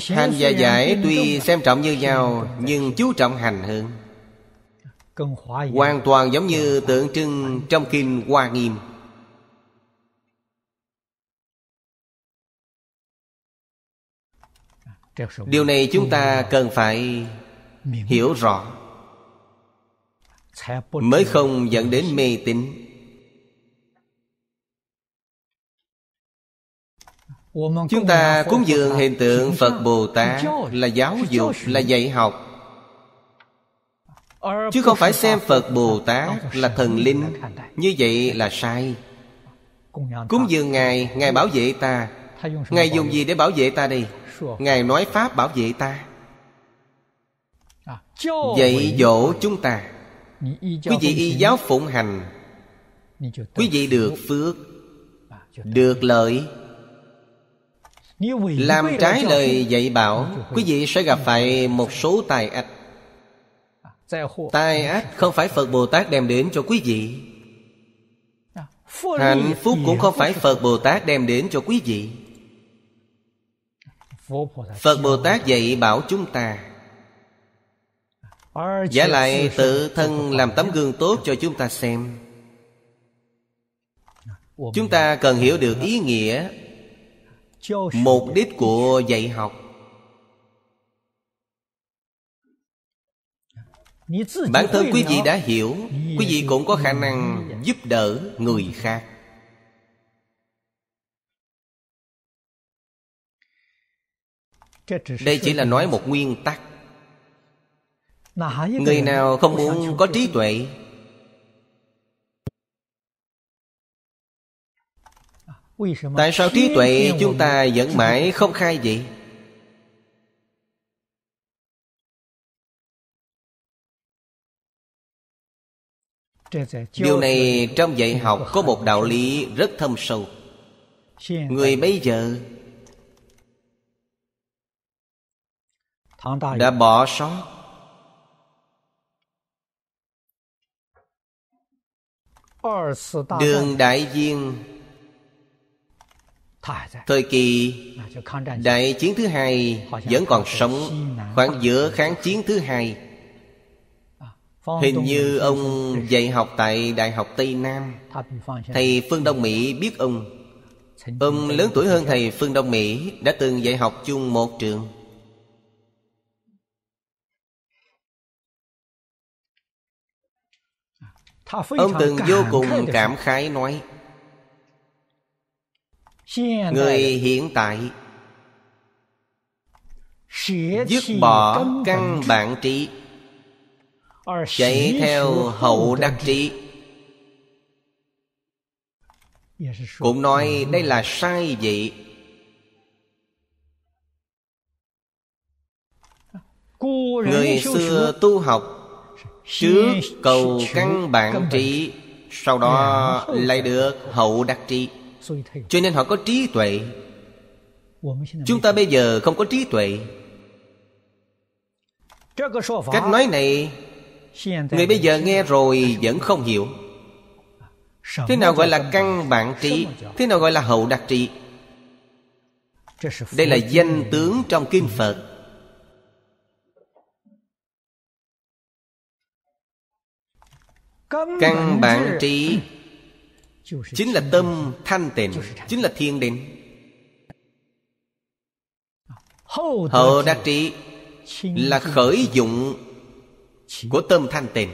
Hành và dạ giải tuy xem trọng như nhau Nhưng chú trọng hành hơn dạ Hoàn toàn giống như dạ tượng trưng trong Kinh Hoa Nghiêm điều này chúng ta cần phải hiểu rõ mới không dẫn đến mê tín chúng ta cúng dường hiện tượng phật bồ tát là giáo dục là dạy học chứ không phải xem phật bồ tát là thần linh như vậy là sai cúng dường ngài ngài bảo vệ ta ngài dùng gì để bảo vệ ta đây ngài nói pháp bảo vệ ta dạy à, dỗ chúng ta quý vị y giáo phụng hành à, quý vị được phước được lợi làm trái lời dạy bảo quý vị sẽ gặp phải một số tài ách tai ách à, không phải phật bồ tát đem đến cho quý vị hạnh phúc cũng không phải phật bồ tát đem đến cho quý vị Phật Bồ Tát dạy bảo chúng ta Giả lại tự thân làm tấm gương tốt cho chúng ta xem Chúng ta cần hiểu được ý nghĩa Mục đích của dạy học Bản thân quý vị đã hiểu Quý vị cũng có khả năng giúp đỡ người khác đây chỉ là nói một nguyên tắc người nào không muốn có trí tuệ tại sao trí tuệ chúng ta vẫn mãi không khai vậy điều này trong dạy học có một đạo lý rất thâm sâu người bây giờ đã bỏ sót đường đại viên thời kỳ đại chiến thứ hai vẫn còn sống khoảng giữa kháng chiến thứ hai à, hình như ông dạy học tại đại học tây nam thầy phương đông mỹ biết ông ông lớn tuổi hơn thầy phương đông mỹ đã từng dạy học chung một trường Ông từng vô cùng cảm khái nói Người hiện tại Dứt bỏ căn bản trí Chạy theo hậu đắc trí Cũng nói đây là sai vậy Người xưa tu học Trước cầu căn bản trị Sau đó dạ, lại được hậu đắc trị Cho nên họ có trí tuệ Chúng ta bây giờ không có trí tuệ Cách nói này Người bây giờ nghe rồi vẫn không hiểu Thế nào gọi là căn bản trí Thế nào gọi là hậu đặc trị Đây là danh tướng trong Kinh Phật căn bản trí chính là tâm thanh tịnh chính là thiền định hậu đắc trí là khởi dụng của tâm thanh tịnh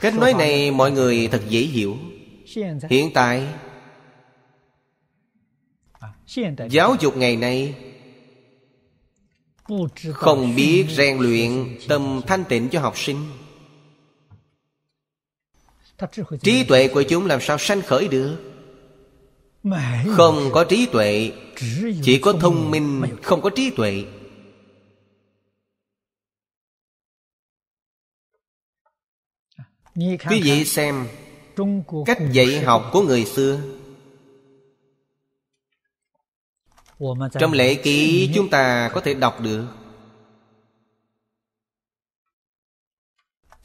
cách nói này mọi người thật dễ hiểu hiện tại giáo dục ngày nay không biết rèn luyện tâm thanh tịnh cho học sinh trí tuệ của chúng làm sao sanh khởi được không có trí tuệ chỉ có thông minh không có trí tuệ quý vị xem cách dạy học của người xưa Trong lễ ký chúng ta có thể đọc được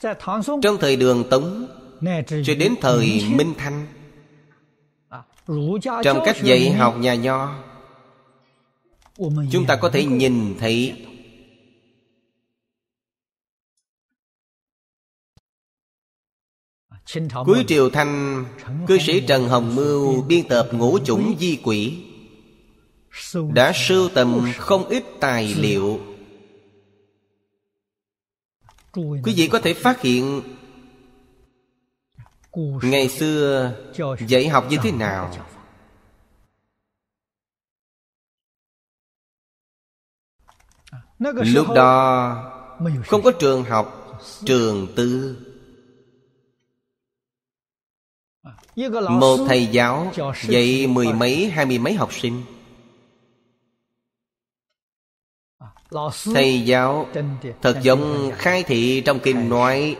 dạ, Trong thời đường Tống Cho đến thời Minh Thanh à, Trong cách dạy học nhà nho Chúng ta có thể nhìn thấy à, Cuối triều Thanh Cư sĩ Trần Hồng Mưu Biên tập ngũ chủng di quỷ đã sưu tầm không ít tài liệu quý vị có thể phát hiện ngày xưa dạy học như thế nào lúc đó không có trường học trường tư một thầy giáo dạy mười mấy hai mươi mấy học sinh thầy giáo thật giống khai thị trong kinh nói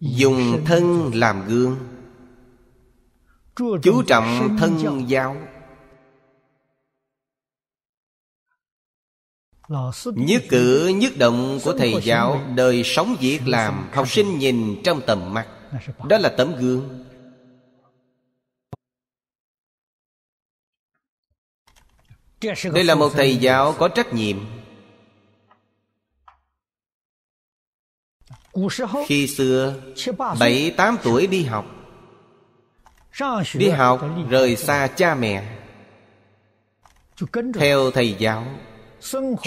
dùng thân làm gương chú trọng thân giáo nhất cử nhất động của thầy giáo đời sống việc làm học sinh nhìn trong tầm mắt đó là tấm gương đây là một thầy giáo có trách nhiệm khi xưa bảy tám tuổi đi học đi học rời xa cha mẹ theo thầy giáo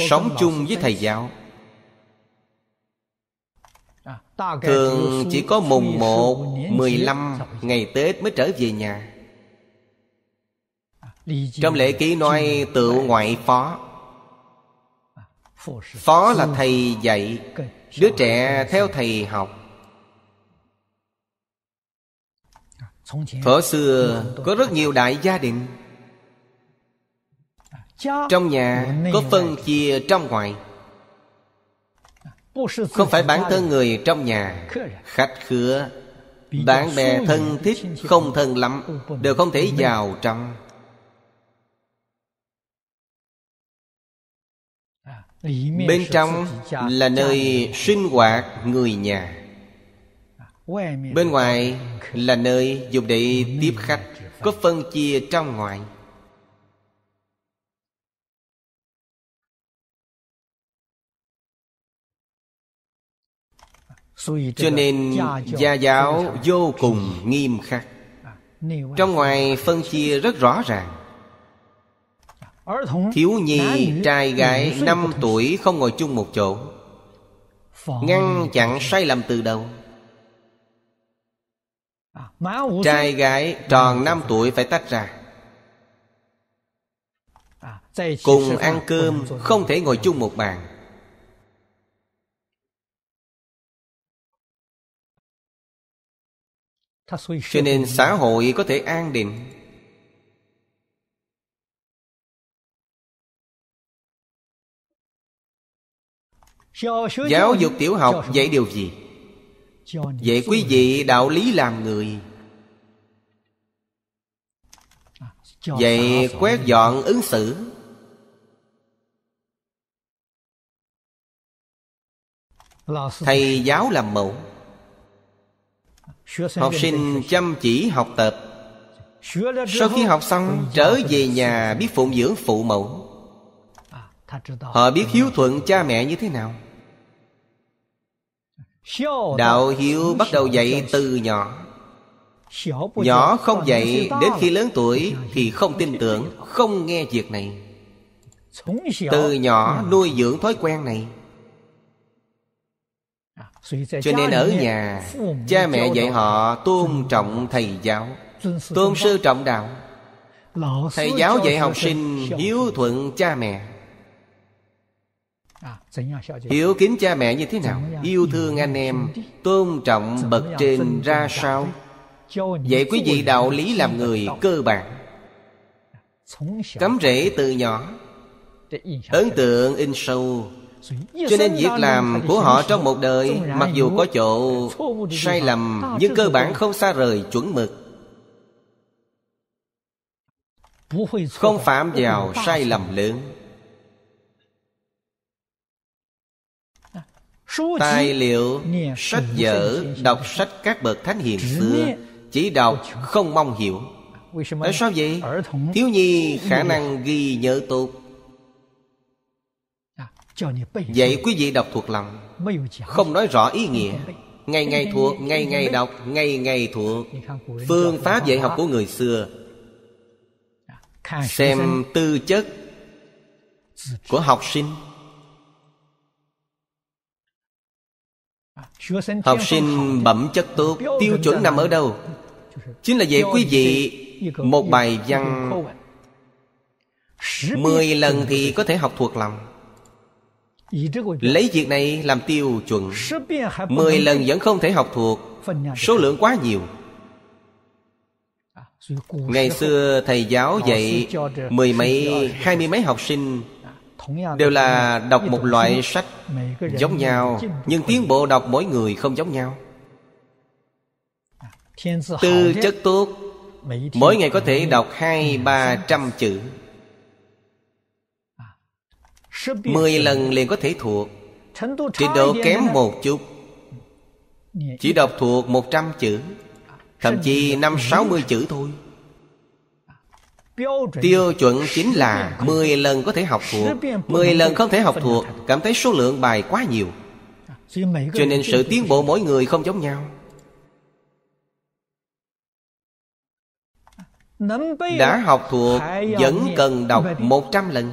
sống chung với thầy giáo à, thường chỉ có mùng một mười lăm ngày tết mới trở về nhà trong lễ ký nói tự ngoại phó à, Phó là thầy dạy Đứa trẻ theo thầy học à, Thuở xưa có rất nhiều đại gia đình à, Trong nhà có phân chia trong ngoài Không phải bản thân người trong nhà Khách khứa Bạn bè thân thích không thân lắm Đều không thể vào trong bên trong là nơi sinh hoạt người nhà à, bên ngoài là nơi dùng để tiếp khách có phân chia trong ngoài cho nên gia giáo vô cùng nghiêm khắc à, trong ngoài phân chia rất rõ ràng Thiếu nhi trai gái năm tuổi không ngồi chung một chỗ Ngăn chặn sai lầm từ đầu à, Trai gái tròn năm tuổi phải tách ra à, Cùng ăn cơm không thể ngồi chung một bàn Cho nên xã hội có thể an định Giáo dục tiểu học dạy điều gì? Dạy quý vị đạo lý làm người à, Dạy quét dọn ứng xử Thầy giáo làm mẫu Học sinh chăm chỉ học tập Sau khi học xong trở về nhà biết phụng dưỡng phụ mẫu à, Họ biết hiếu thuận cha mẹ như thế nào đạo hiếu bắt đầu dạy từ nhỏ nhỏ không dạy đến khi lớn tuổi thì không tin tưởng không nghe việc này từ nhỏ nuôi dưỡng thói quen này à, cho nên ở nhà cha mẹ dạy họ tôn trọng thầy giáo tôn sư trọng đạo thầy giáo dạy học sinh hiếu thuận cha mẹ À, hiểu kính cha mẹ như thế nào Yêu thương anh em Tôn trọng bậc trên ra sao Vậy quý vị đạo lý làm người cơ bản Cắm rễ từ nhỏ Ấn tượng in sâu Cho nên việc làm của họ trong một đời Mặc dù có chỗ sai lầm Nhưng cơ bản không xa rời chuẩn mực Không phạm vào sai lầm lớn Tài liệu, sách vở, đọc sách các bậc thánh hiền xưa Chỉ đọc không mong hiểu Tại sao vậy? Thiếu nhi khả năng ghi nhớ tốt à, Vậy quý vị đọc thuộc lòng Không nói rõ ý nghĩa Ngày ngày thuộc, ngày ngày đọc, ngày ngày thuộc Phương pháp dạy học của người xưa à, Xem tư chất Của học sinh Học sinh bẩm chất tốt Tiêu chuẩn nằm ở đâu Chính là vậy quý vị Một bài văn Mười lần thì có thể học thuộc lòng Lấy việc này làm tiêu chuẩn Mười lần vẫn không thể học thuộc Số lượng quá nhiều à, Ngày xưa thầy giáo dạy Mười mấy, hai mươi mấy học sinh đều là đọc một loại sách giống nhau nhưng tiến bộ đọc mỗi người không giống nhau à, tư chất tốt mỗi ngày có thể đọc hai ba trăm chữ à, mười lần liền có thể thuộc trình độ kém một chút chỉ đọc thuộc một trăm chữ à, thậm chí năm sáu mươi chữ thôi Tiêu chuẩn chính là 10 lần có thể học thuộc 10 lần không thể học thuộc Cảm thấy số lượng bài quá nhiều à, Cho nên sự tiến bộ mỗi người không giống nhau Đã học thuộc Vẫn cần đọc 100 lần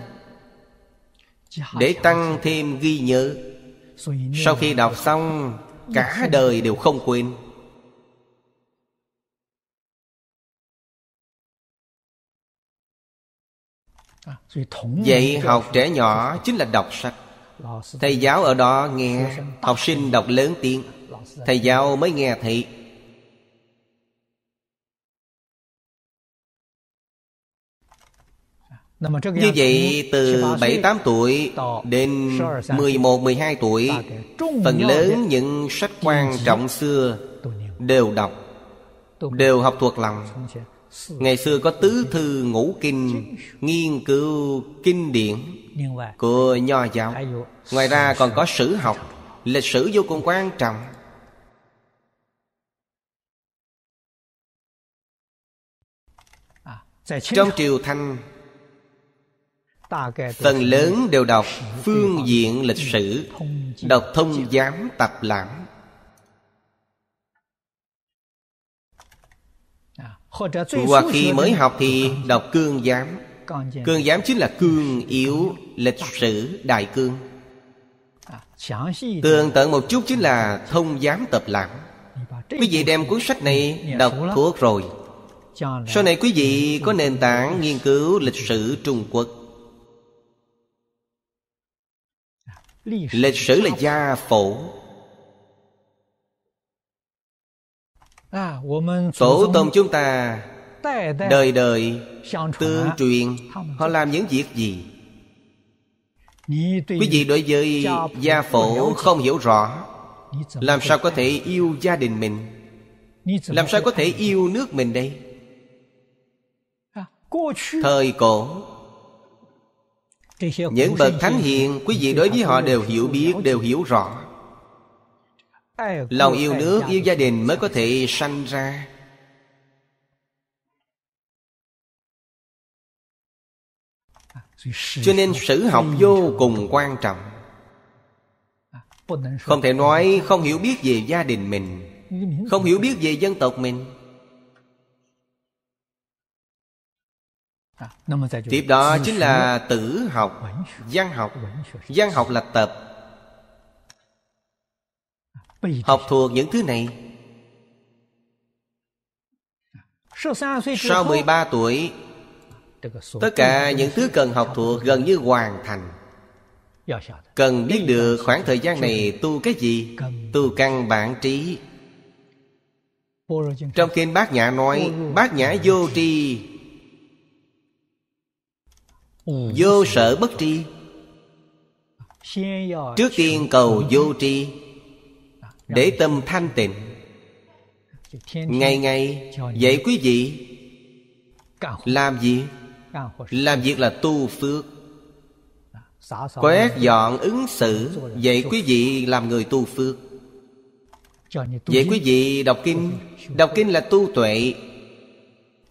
Để tăng thêm ghi nhớ Sau khi đọc xong Cả đời đều không quên vậy học trẻ nhỏ chính là đọc sách Thầy giáo ở đó nghe Học sinh đọc lớn tiếng Thầy giáo mới nghe thị Như vậy từ 7-8 tuổi đến 11-12 tuổi Phần lớn những sách quan trọng xưa đều đọc Đều học thuộc lòng Ngày xưa có tứ thư ngũ kinh Nghiên cứu kinh điển Của nho giáo Ngoài ra còn có sử học Lịch sử vô cùng quan trọng à, Trong triều thanh Phần lớn đều đọc phương diện lịch sử Đọc thông giám tập lãm Hoặc khi mới học thì đọc cương giám Cương giám chính là cương yếu lịch sử đại cương à, Tường tận một chút chính là thông giám tập lãm Quý vị đem cuốn sách này đọc thuộc rồi Sau này quý vị có nền tảng nghiên cứu lịch sử Trung Quốc à, Lịch sử là gia phổ Tổ tông chúng ta Đời đời Tương truyền Họ làm những việc gì Quý vị đối với gia phổ không hiểu rõ Làm sao có thể yêu gia đình mình Làm sao có thể yêu nước mình đây Thời cổ Những bậc thánh hiền Quý vị đối với họ đều hiểu biết Đều hiểu rõ Lòng yêu nước, yêu gia đình mới có thể sanh ra Cho nên sử học vô cùng quan trọng Không thể nói không hiểu biết về gia đình mình Không hiểu biết về dân tộc mình Tiếp đó chính là tử học Văn học Văn học là tập Học thuộc những thứ này Sau 13 tuổi Tất cả những thứ cần học thuộc gần như hoàn thành Cần biết được khoảng thời gian này tu cái gì Tu căn bản trí Trong kinh bác Nhã nói bác Nhã vô tri Vô sở bất tri Trước tiên cầu vô tri để tâm thanh tịnh ngày ngày dạy quý vị làm gì làm việc là tu phước dạ, quét dọn ứng xử dạy quý vị làm người tu phước vậy quý vị đọc kinh đọc kinh là tu tuệ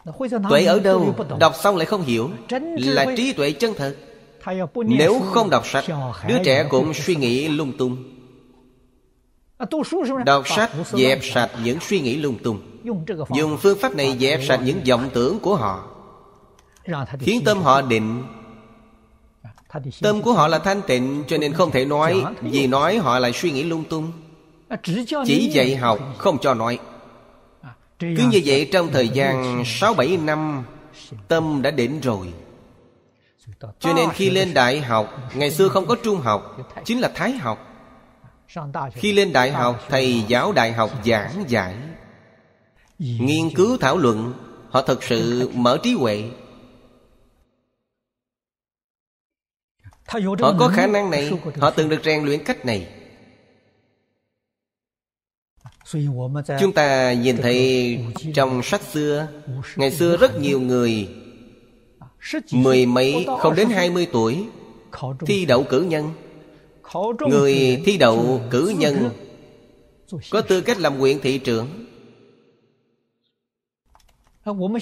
dạ, tuệ ở đâu đọc xong lại không hiểu dạ, là trí tuệ chân thật nếu không đọc sách đứa trẻ cũng suy nghĩ lung tung À, Đọc sách dẹp sạch những suy nghĩ lung tung Dùng phương pháp này dẹp sạch những vọng tưởng của họ Khiến tâm họ định Tâm của họ là thanh tịnh Cho nên không thể nói Vì nói họ lại suy nghĩ lung tung à, Chỉ dạy học không cho nói à, Cứ như vậy trong thời gian 6-7 năm Tâm đã định rồi Cho nên khi lên đại học Ngày xưa không có trung học Chính là thái học khi lên đại học thầy giáo đại học giảng giải nghiên cứu thảo luận họ thật sự mở trí huệ họ có khả năng này họ từng được rèn luyện cách này chúng ta nhìn thấy trong sách xưa ngày xưa rất nhiều người à, mười mấy không đến hai mươi tuổi thi đậu cử nhân Người thi đậu cử nhân Có tư cách làm huyện thị trưởng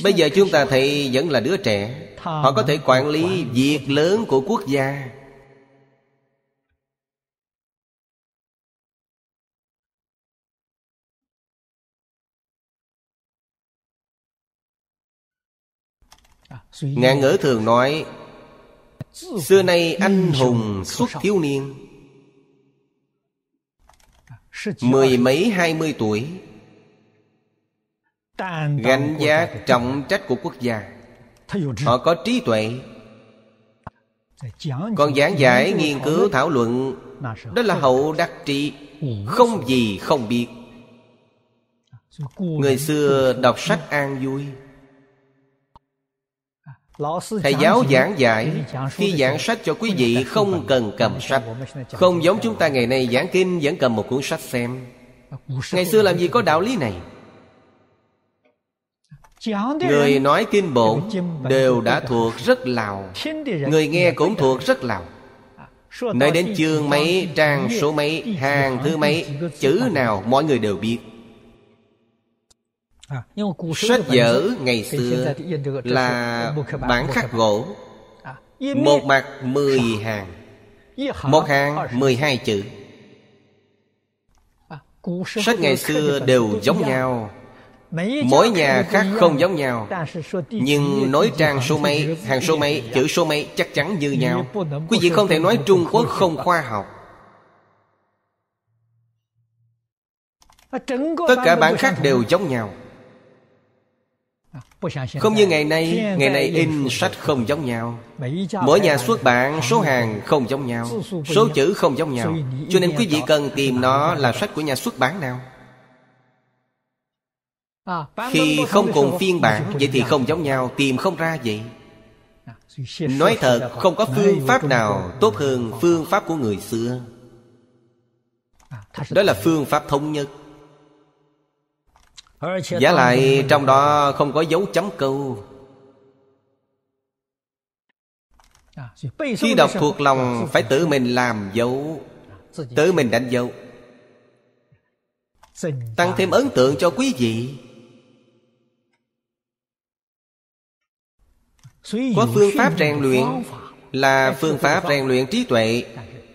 Bây giờ chúng ta thấy vẫn là đứa trẻ Họ có thể quản lý việc lớn của quốc gia Ngạn ngữ thường nói Xưa nay anh hùng xuất thiếu niên mười mấy hai mươi tuổi gánh giác trọng trách của quốc gia họ có trí tuệ còn giảng giải nghiên cứu thảo luận đó là hậu đắc trị không gì không biết người xưa đọc sách an vui thầy giáo giảng dạy khi giảng sách cho quý vị không cần cầm sách không giống chúng ta ngày nay giảng kinh vẫn cầm một cuốn sách xem ngày xưa làm gì có đạo lý này người nói kinh bộ đều đã thuộc rất lào người nghe cũng thuộc rất lào à, nói đến chương mấy trang số mấy hàng thứ mấy chữ nào mọi người đều biết Sách vở ngày xưa là bản khắc gỗ Một mặt mười hàng Một hàng mười hai chữ Sách ngày xưa đều giống nhau Mỗi nhà khác không giống nhau Nhưng nói trang số mấy Hàng số mấy Chữ số mấy chắc chắn như nhau Quý vị không thể nói Trung Quốc không khoa học Tất cả bản khác đều giống nhau không như ngày nay Ngày nay in sách không giống nhau Mỗi nhà xuất bản số hàng không giống nhau Số chữ không giống nhau Cho nên quý vị cần tìm nó là sách của nhà xuất bản nào à, Khi không cùng phiên bản Vậy thì không giống nhau Tìm không ra vậy à, Nói thật không có phương pháp nào Tốt hơn phương pháp của người xưa à, Đó là phương pháp thống nhất Giả lại trong đó không có dấu chấm câu à, Khi đọc thuộc lòng dạ, phải tự mình làm dấu dạ, Tự mình đánh dấu Tăng thêm ấn tượng cho quý vị Có phương pháp rèn luyện Là phương pháp rèn luyện trí tuệ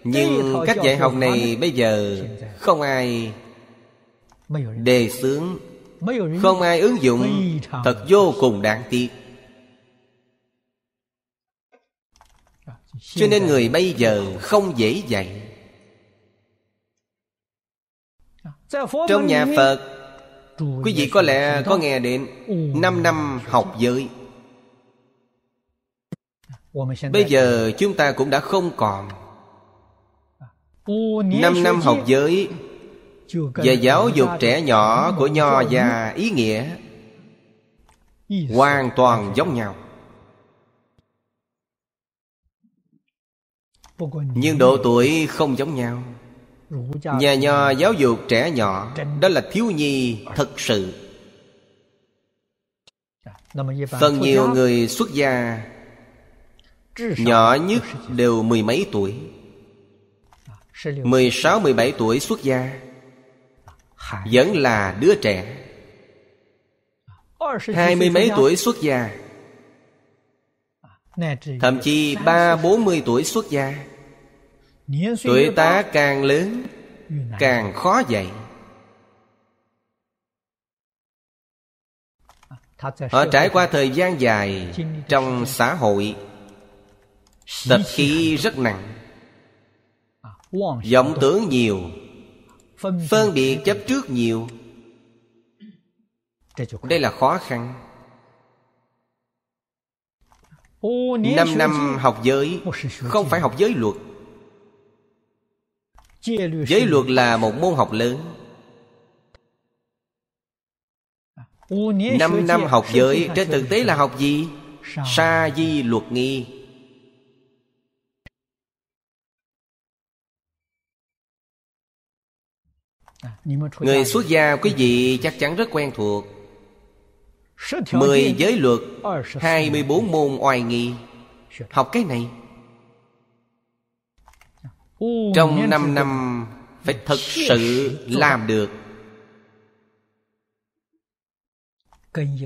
Nhưng cách dạy học này bây giờ Không ai đề xướng không ai ứng dụng Thật vô cùng đáng tiếc Cho nên người bây giờ không dễ dạy Trong nhà Phật Quý vị có lẽ có nghe đến năm năm học giới Bây giờ chúng ta cũng đã không còn năm năm học giới và giáo dục trẻ nhỏ của nho và ý nghĩa hoàn toàn giống nhau nhưng độ tuổi không giống nhau nhà nho giáo dục trẻ nhỏ đó là thiếu nhi thật sự dạ, phần nhiều người xuất gia nhỏ nhất đều mười mấy tuổi dạ, mười sáu mười bảy tuổi xuất gia vẫn là đứa trẻ ờ, Hai mươi mấy tuổi xuất gia à, Thậm chí ba bốn mươi tuổi xuất gia Tuổi tá càng lớn Càng khó dạy à, Họ trải qua thời gian dài Trong xã hội Tập khí rất nặng à, vọng tưởng nhiều phân biệt chấp trước nhiều đây là khó khăn năm năm học giới Không phải học giới luật Giới luật là một môn học lớn năm năm học giới Trên thực tế là học gì? Sa di luật nghi Người xuất gia quý vị chắc chắn rất quen thuộc Mười giới luật hai mươi bốn môn oai nghi Học cái này Trong năm năm Phải thật sự làm được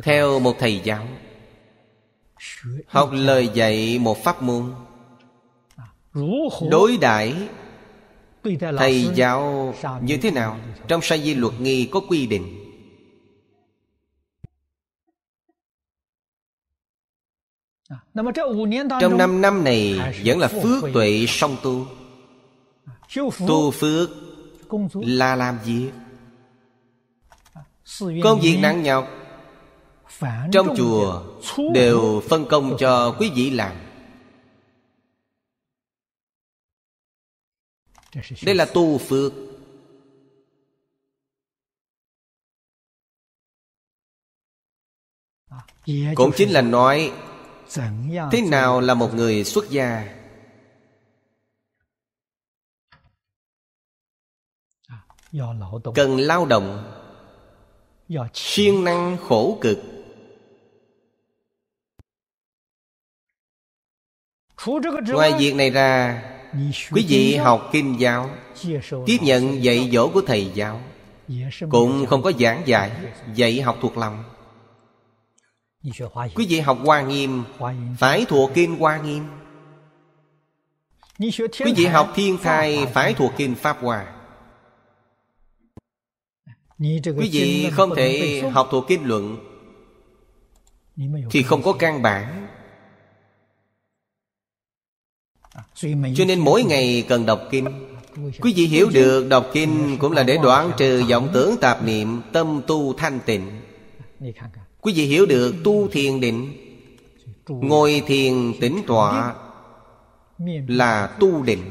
Theo một thầy giáo Học lời dạy một pháp môn à, Đối đãi thầy giáo như thế nào trong sa di luật nghi có quy định trong năm năm này vẫn là phước tuệ song tu tu phước là làm gì? công việc nặng nhọc trong chùa đều phân công cho quý vị làm Dạ, Đây là tu phước à, dạ, Cũng chính là nói Thế nào là một người xuất gia à, Cần lao động siêng năng khổ cực Ngoài việc này ra quý vị học kinh giáo tiếp nhận dạy dỗ của thầy giáo cũng không có giảng dạy dạy học thuộc lòng quý vị học hoa nghiêm phải thuộc kinh hoa nghiêm quý vị học thiên thai phải thuộc kinh pháp hòa quý vị không thể học thuộc kinh luận thì không có căn bản Cho nên mỗi ngày cần đọc kinh Quý vị hiểu được đọc kinh cũng là để đoạn trừ vọng tưởng tạp niệm Tâm tu thanh tịnh Quý vị hiểu được tu thiền định Ngồi thiền tĩnh tọa Là tu định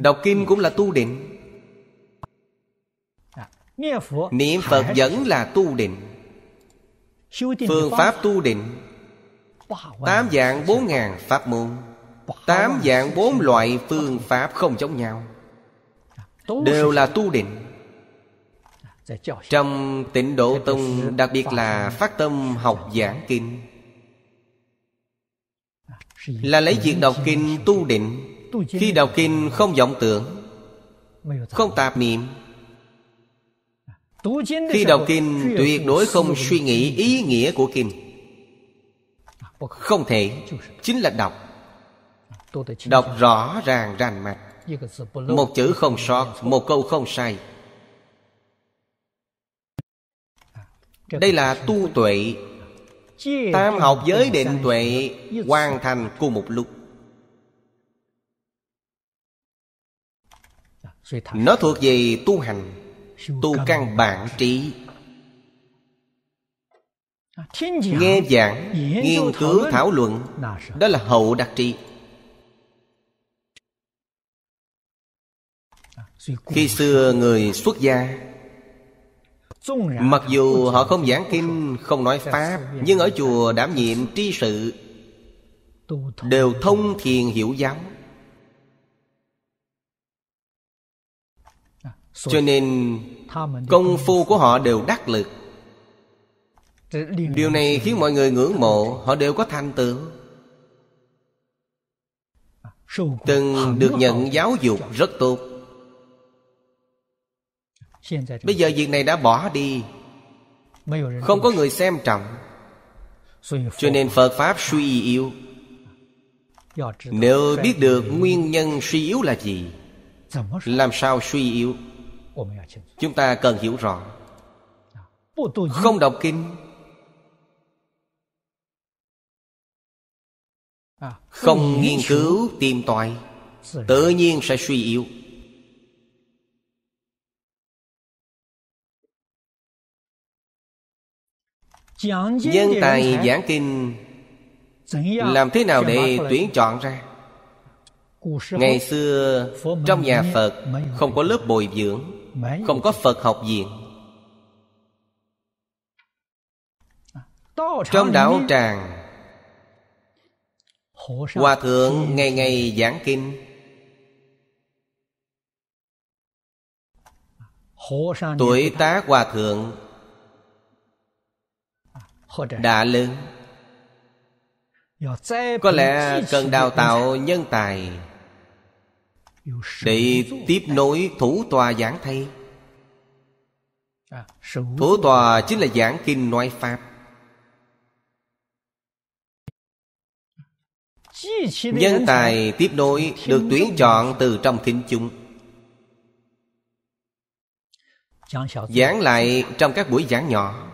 Đọc kinh cũng là tu định Niệm Phật vẫn là tu định Phương pháp tu định Tám dạng bốn ngàn pháp môn Tám dạng bốn loại phương pháp không giống nhau Đều là tu định Trong tịnh độ tông Đặc biệt là phát tâm học giảng kinh Là lấy việc đọc kinh tu định Khi đọc kinh không vọng tưởng Không tạp niệm Khi đọc kinh tuyệt đối không suy nghĩ ý nghĩa của kinh Không thể Chính là đọc Đọc rõ ràng rành mạch Một chữ không sót Một câu không sai à, Đây là tu tuệ Tam học giới định tuệ Hoàn thành cùng một lúc à, Nó thuộc về tu hành Tu căn bản trí à, Nghe giảng Nghiên cứu thảo luận Đó là hậu đặc trị khi xưa người xuất gia mặc dù họ không giảng kinh không nói pháp nhưng ở chùa đảm nhiệm tri sự đều thông thiền hiểu giáo cho nên công phu của họ đều đắc lực điều này khiến mọi người ngưỡng mộ họ đều có thành tựu từng được nhận giáo dục rất tốt Bây giờ việc này đã bỏ đi Không có người xem trọng Cho nên Phật Pháp suy yếu Nếu biết được nguyên nhân suy yếu là gì Làm sao suy yếu Chúng ta cần hiểu rõ à, Không đọc kinh à, Không nghiên cứu tìm tòi Tự nhiên sẽ suy yếu Dân tài giảng kinh Làm thế nào để tuyển chọn ra Ngày xưa trong nhà Phật Không có lớp bồi dưỡng Không có Phật học viện Trong đảo tràng Hòa thượng ngày ngày giảng kinh Tuổi tá hòa thượng đã lớn có lẽ cần đào tạo nhân tài để tiếp nối thủ tòa giảng thay à, thủ tòa chính là giảng kinh nói pháp nhân tài tiếp nối được tuyển chọn từ trong thính chúng giảng lại trong các buổi giảng nhỏ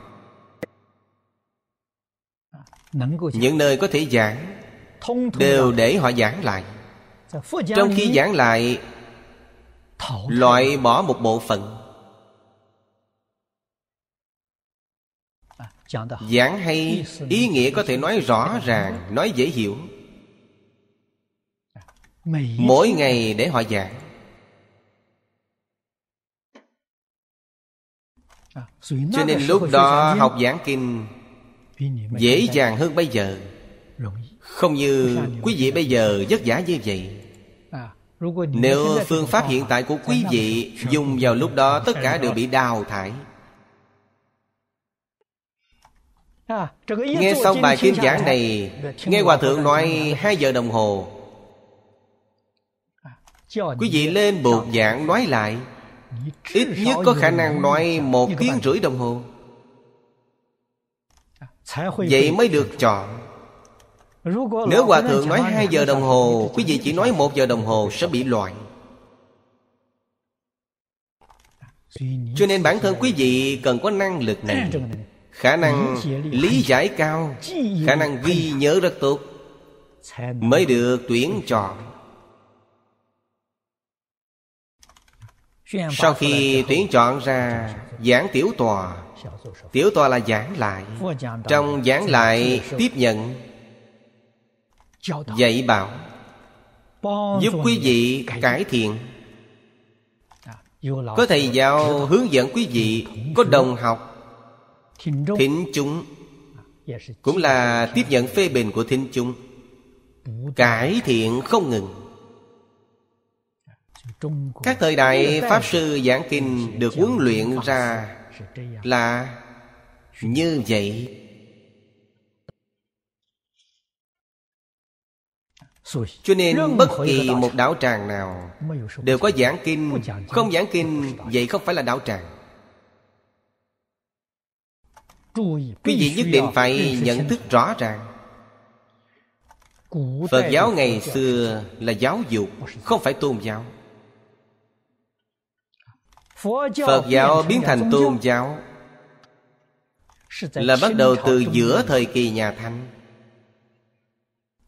những nơi có thể giảng đều để họ giảng lại dạ, trong khi giảng lại loại bỏ một bộ phận à, giảng hay ý nghĩa có thể nói rõ ràng nói dễ hiểu mỗi ngày để họ giảng à, cho nên lúc đó học giảng kinh dễ dàng hơn bây giờ không như quý vị bây giờ vất giả như vậy à, nếu phương pháp hiện tại của quý vị dùng vào lúc đó tất cả đều bị đào thải à, nghe xong bài kinh giảng này nghe hòa thượng nói hai giờ đồng hồ à, quý vị lên bục giảng nói lại ít nhất có khả năng nói một tiếng rưỡi đồng hồ Vậy mới được chọn Nếu Hòa Thượng nói 2 giờ đồng hồ Quý vị chỉ nói 1 giờ đồng hồ sẽ bị loại. Cho nên bản thân quý vị cần có năng lực này Khả năng lý giải cao Khả năng ghi nhớ rất tốt Mới được tuyển chọn Sau khi tuyển chọn ra giảng tiểu tòa Tiểu tòa là giảng lại Trong giảng lại tiếp nhận Dạy bảo Giúp quý vị cải thiện à, Có thầy giáo hướng dẫn quý vị Có đồng học Thính chúng dạ, Cũng là tiếp nhận phê bình của thính chúng Cải thiện không ngừng dạ, các thời đại Pháp Sư giảng kinh được huấn luyện ra là như vậy cho nên bất kỳ một đạo tràng nào đều có giảng kinh không giảng kinh vậy không phải là đạo tràng quý vị nhất định phải nhận thức rõ ràng phật giáo ngày xưa là giáo dục không phải tôn giáo phật giáo biến thành tôn giáo là bắt đầu từ giữa thời kỳ nhà thanh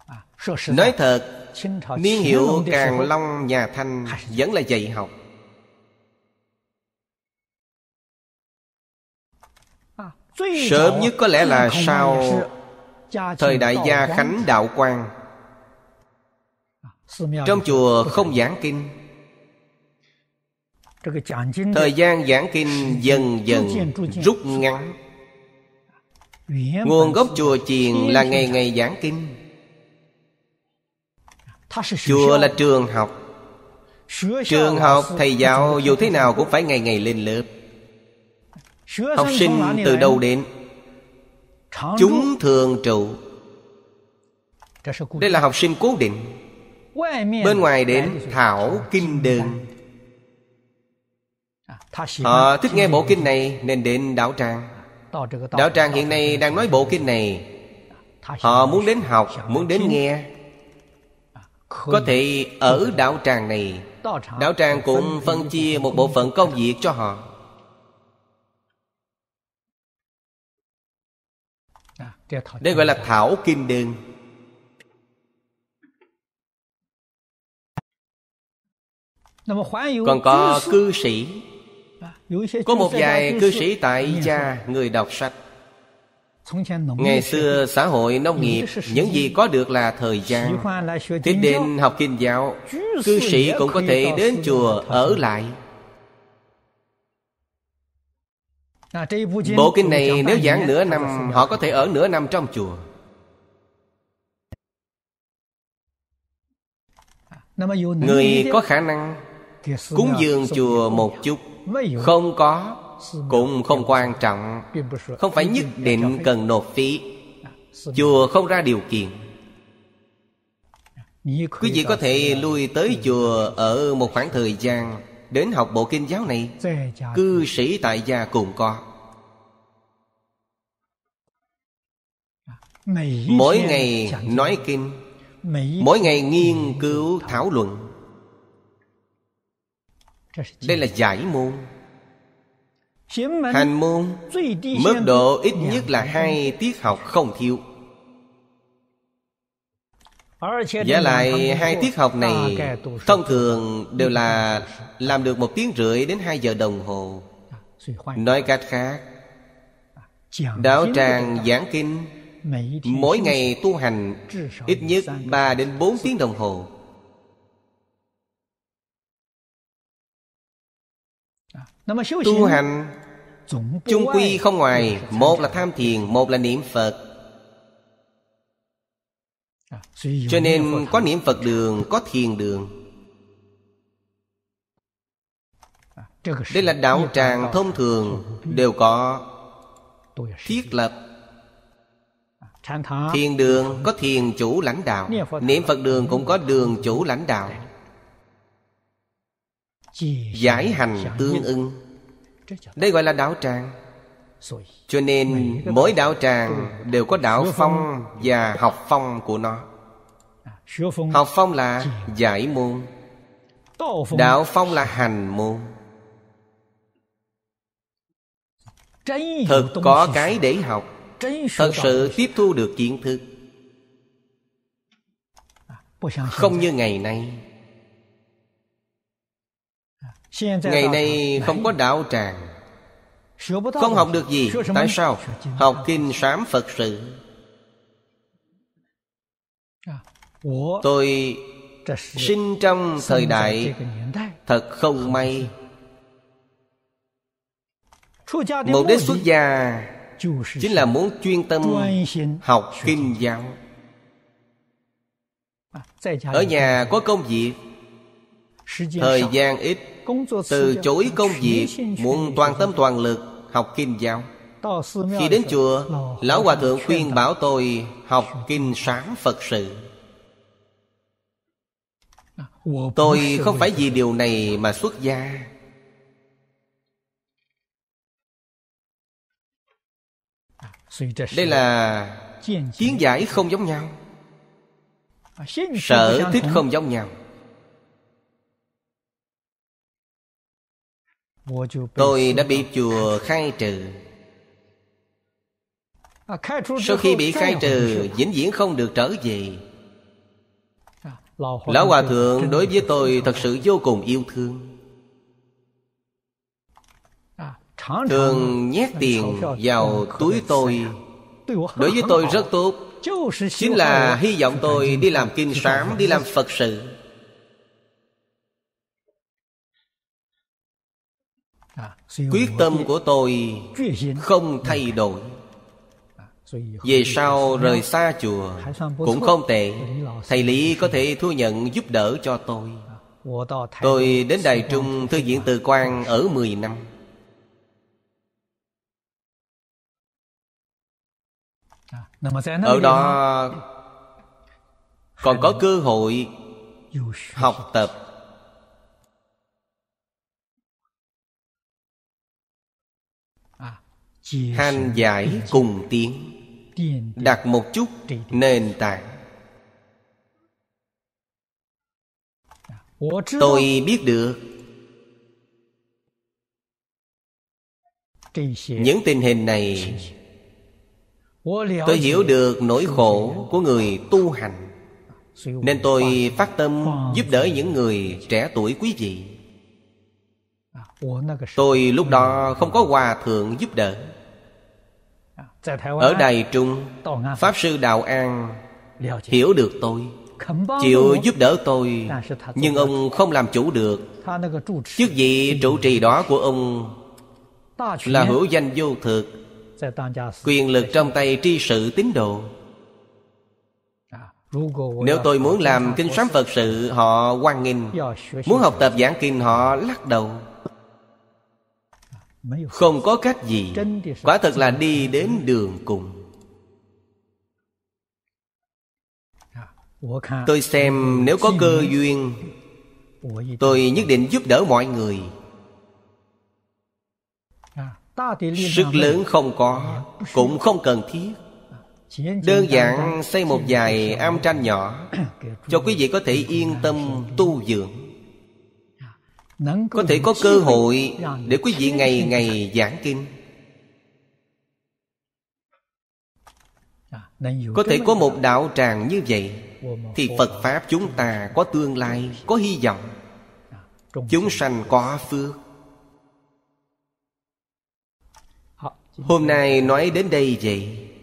à, nói thật niên hiệu càng long nhà thanh vẫn là dạy học à, sớm nhất có lẽ là sau thời đại gia khánh đạo quang à, trong chùa không giảng kinh Thời gian giảng kinh dần dần rút ngắn Nguồn gốc chùa chiền là ngày ngày giảng kinh Chùa là trường học Trường học thầy giáo dù thế nào cũng phải ngày ngày lên lớp Học sinh từ đâu đến Chúng thường trụ Đây là học sinh cố định Bên ngoài đến thảo kinh đường Họ ờ, thích nghe bộ kinh này nên đến Đạo Tràng Đạo Tràng hiện nay đang nói bộ kinh này Họ muốn đến học, muốn đến nghe Có thể ở đạo tràng này Đạo tràng cũng phân chia một bộ phận công việc cho họ à, Đây gọi là thảo kinh đường Còn có cư sĩ có một vài cư sĩ tại gia người đọc sách Ngày xưa xã hội nông nghiệp Những gì có được là thời gian Tiếp đến học kinh giáo Cư sĩ cũng có thể đến chùa ở lại à, Bộ kinh này nếu giảng nửa năm Họ có thể ở nửa năm trong chùa à, Người có khả năng Cúng dường chùa một chút không có cũng không quan trọng không phải nhất định cần nộp phí à, chùa không ra điều kiện quý vị có thể lui tới chùa ở một khoảng thời gian đến học bộ kinh giáo này cư sĩ tại gia cùng có mỗi ngày nói kinh mỗi ngày nghiên cứu thảo luận đây là giải môn hành môn mức độ ít nhất là hai tiết học không thiếu Giả lại hai tiết học này Thông thường đều là Làm được một tiếng rưỡi đến hai giờ đồng hồ à, Nói cách khác à, Đạo tràng giảng kinh Mỗi ngày tu hành Ít nhất 3 đến 4 tiếng đồng hồ tu hành chung quy không ngoài một là tham thiền một là niệm phật à, cho nên có niệm phật đường có thiền đường à, đây là đạo tràng thông thường đều có thiết lập à, thiền đường có thiền chủ lãnh đạo niệm phật đường cũng có đường chủ lãnh đạo giải hành tương ưng đây gọi là đạo tràng cho nên mỗi đạo tràng đều có đạo phong và học phong của nó à, học phong là giải môn đạo phong là hành môn thật có cái để học thật sự tiếp thu được kiến thức à, không như ngày nay Ngày nay không có đạo tràng Không học được gì Tại sao? Học kinh sám Phật sự Tôi sinh trong thời đại Thật không may Mục đích xuất gia Chính là muốn chuyên tâm học kinh giáo Ở nhà có công việc Thời gian ít từ chối công việc muốn toàn tâm toàn lực học kinh giáo khi đến chùa lão hòa thượng khuyên bảo tôi học kinh sáng phật sự tôi không phải vì điều này mà xuất gia đây là kiến giải không giống nhau à, sở thích không giống nhau Tôi đã bị chùa khai trừ à, Sau khi bị khai trừ vĩnh viễn không được trở về à, Lão Hòa Thượng đối với tôi thật sự vô cùng yêu thương à, Thường nhét tiền vào túi tôi Đối với tôi rất tốt Chính là hy vọng tôi đi làm kinh sám, đi làm Phật sự quyết tâm của tôi không thay đổi à, về sau rời xa chùa cũng không tệ thầy lý có thể thu nhận giúp đỡ cho tôi à, tôi đến đài trung thư viện từ quan ở 10 năm à, ở đó còn có cơ hội học tập Hành giải cùng tiến, Đặt một chút nền tảng Tôi biết được Những tình hình này Tôi hiểu được nỗi khổ của người tu hành Nên tôi phát tâm giúp đỡ những người trẻ tuổi quý vị Tôi lúc đó không có hòa thượng giúp đỡ à, Ở Đài Trung Pháp Sư Đạo An Hiểu được tôi Chịu giúp đỡ tôi Nhưng ông không làm chủ được Chức vị trụ trì đó của ông Là hữu danh vô thực Quyền lực trong tay tri sự tín đồ à, nếu tôi muốn làm kinh sám Phật sự Họ quan nghênh Muốn học tập giảng kinh họ lắc đầu không có cách gì Quả thật là đi đến đường cùng à, Tôi xem nếu có cơ duyên Tôi nhất định giúp đỡ mọi người à, Sức lớn không có à, Cũng không cần thiết Đơn giản xây một vài am tranh nhỏ Cho quý vị có thể yên tâm tu dưỡng có thể có cơ hội để quý vị ngày ngày giảng kinh có thể có một đạo tràng như vậy thì phật pháp chúng ta có tương lai có hy vọng chúng sanh có phước hôm nay nói đến đây vậy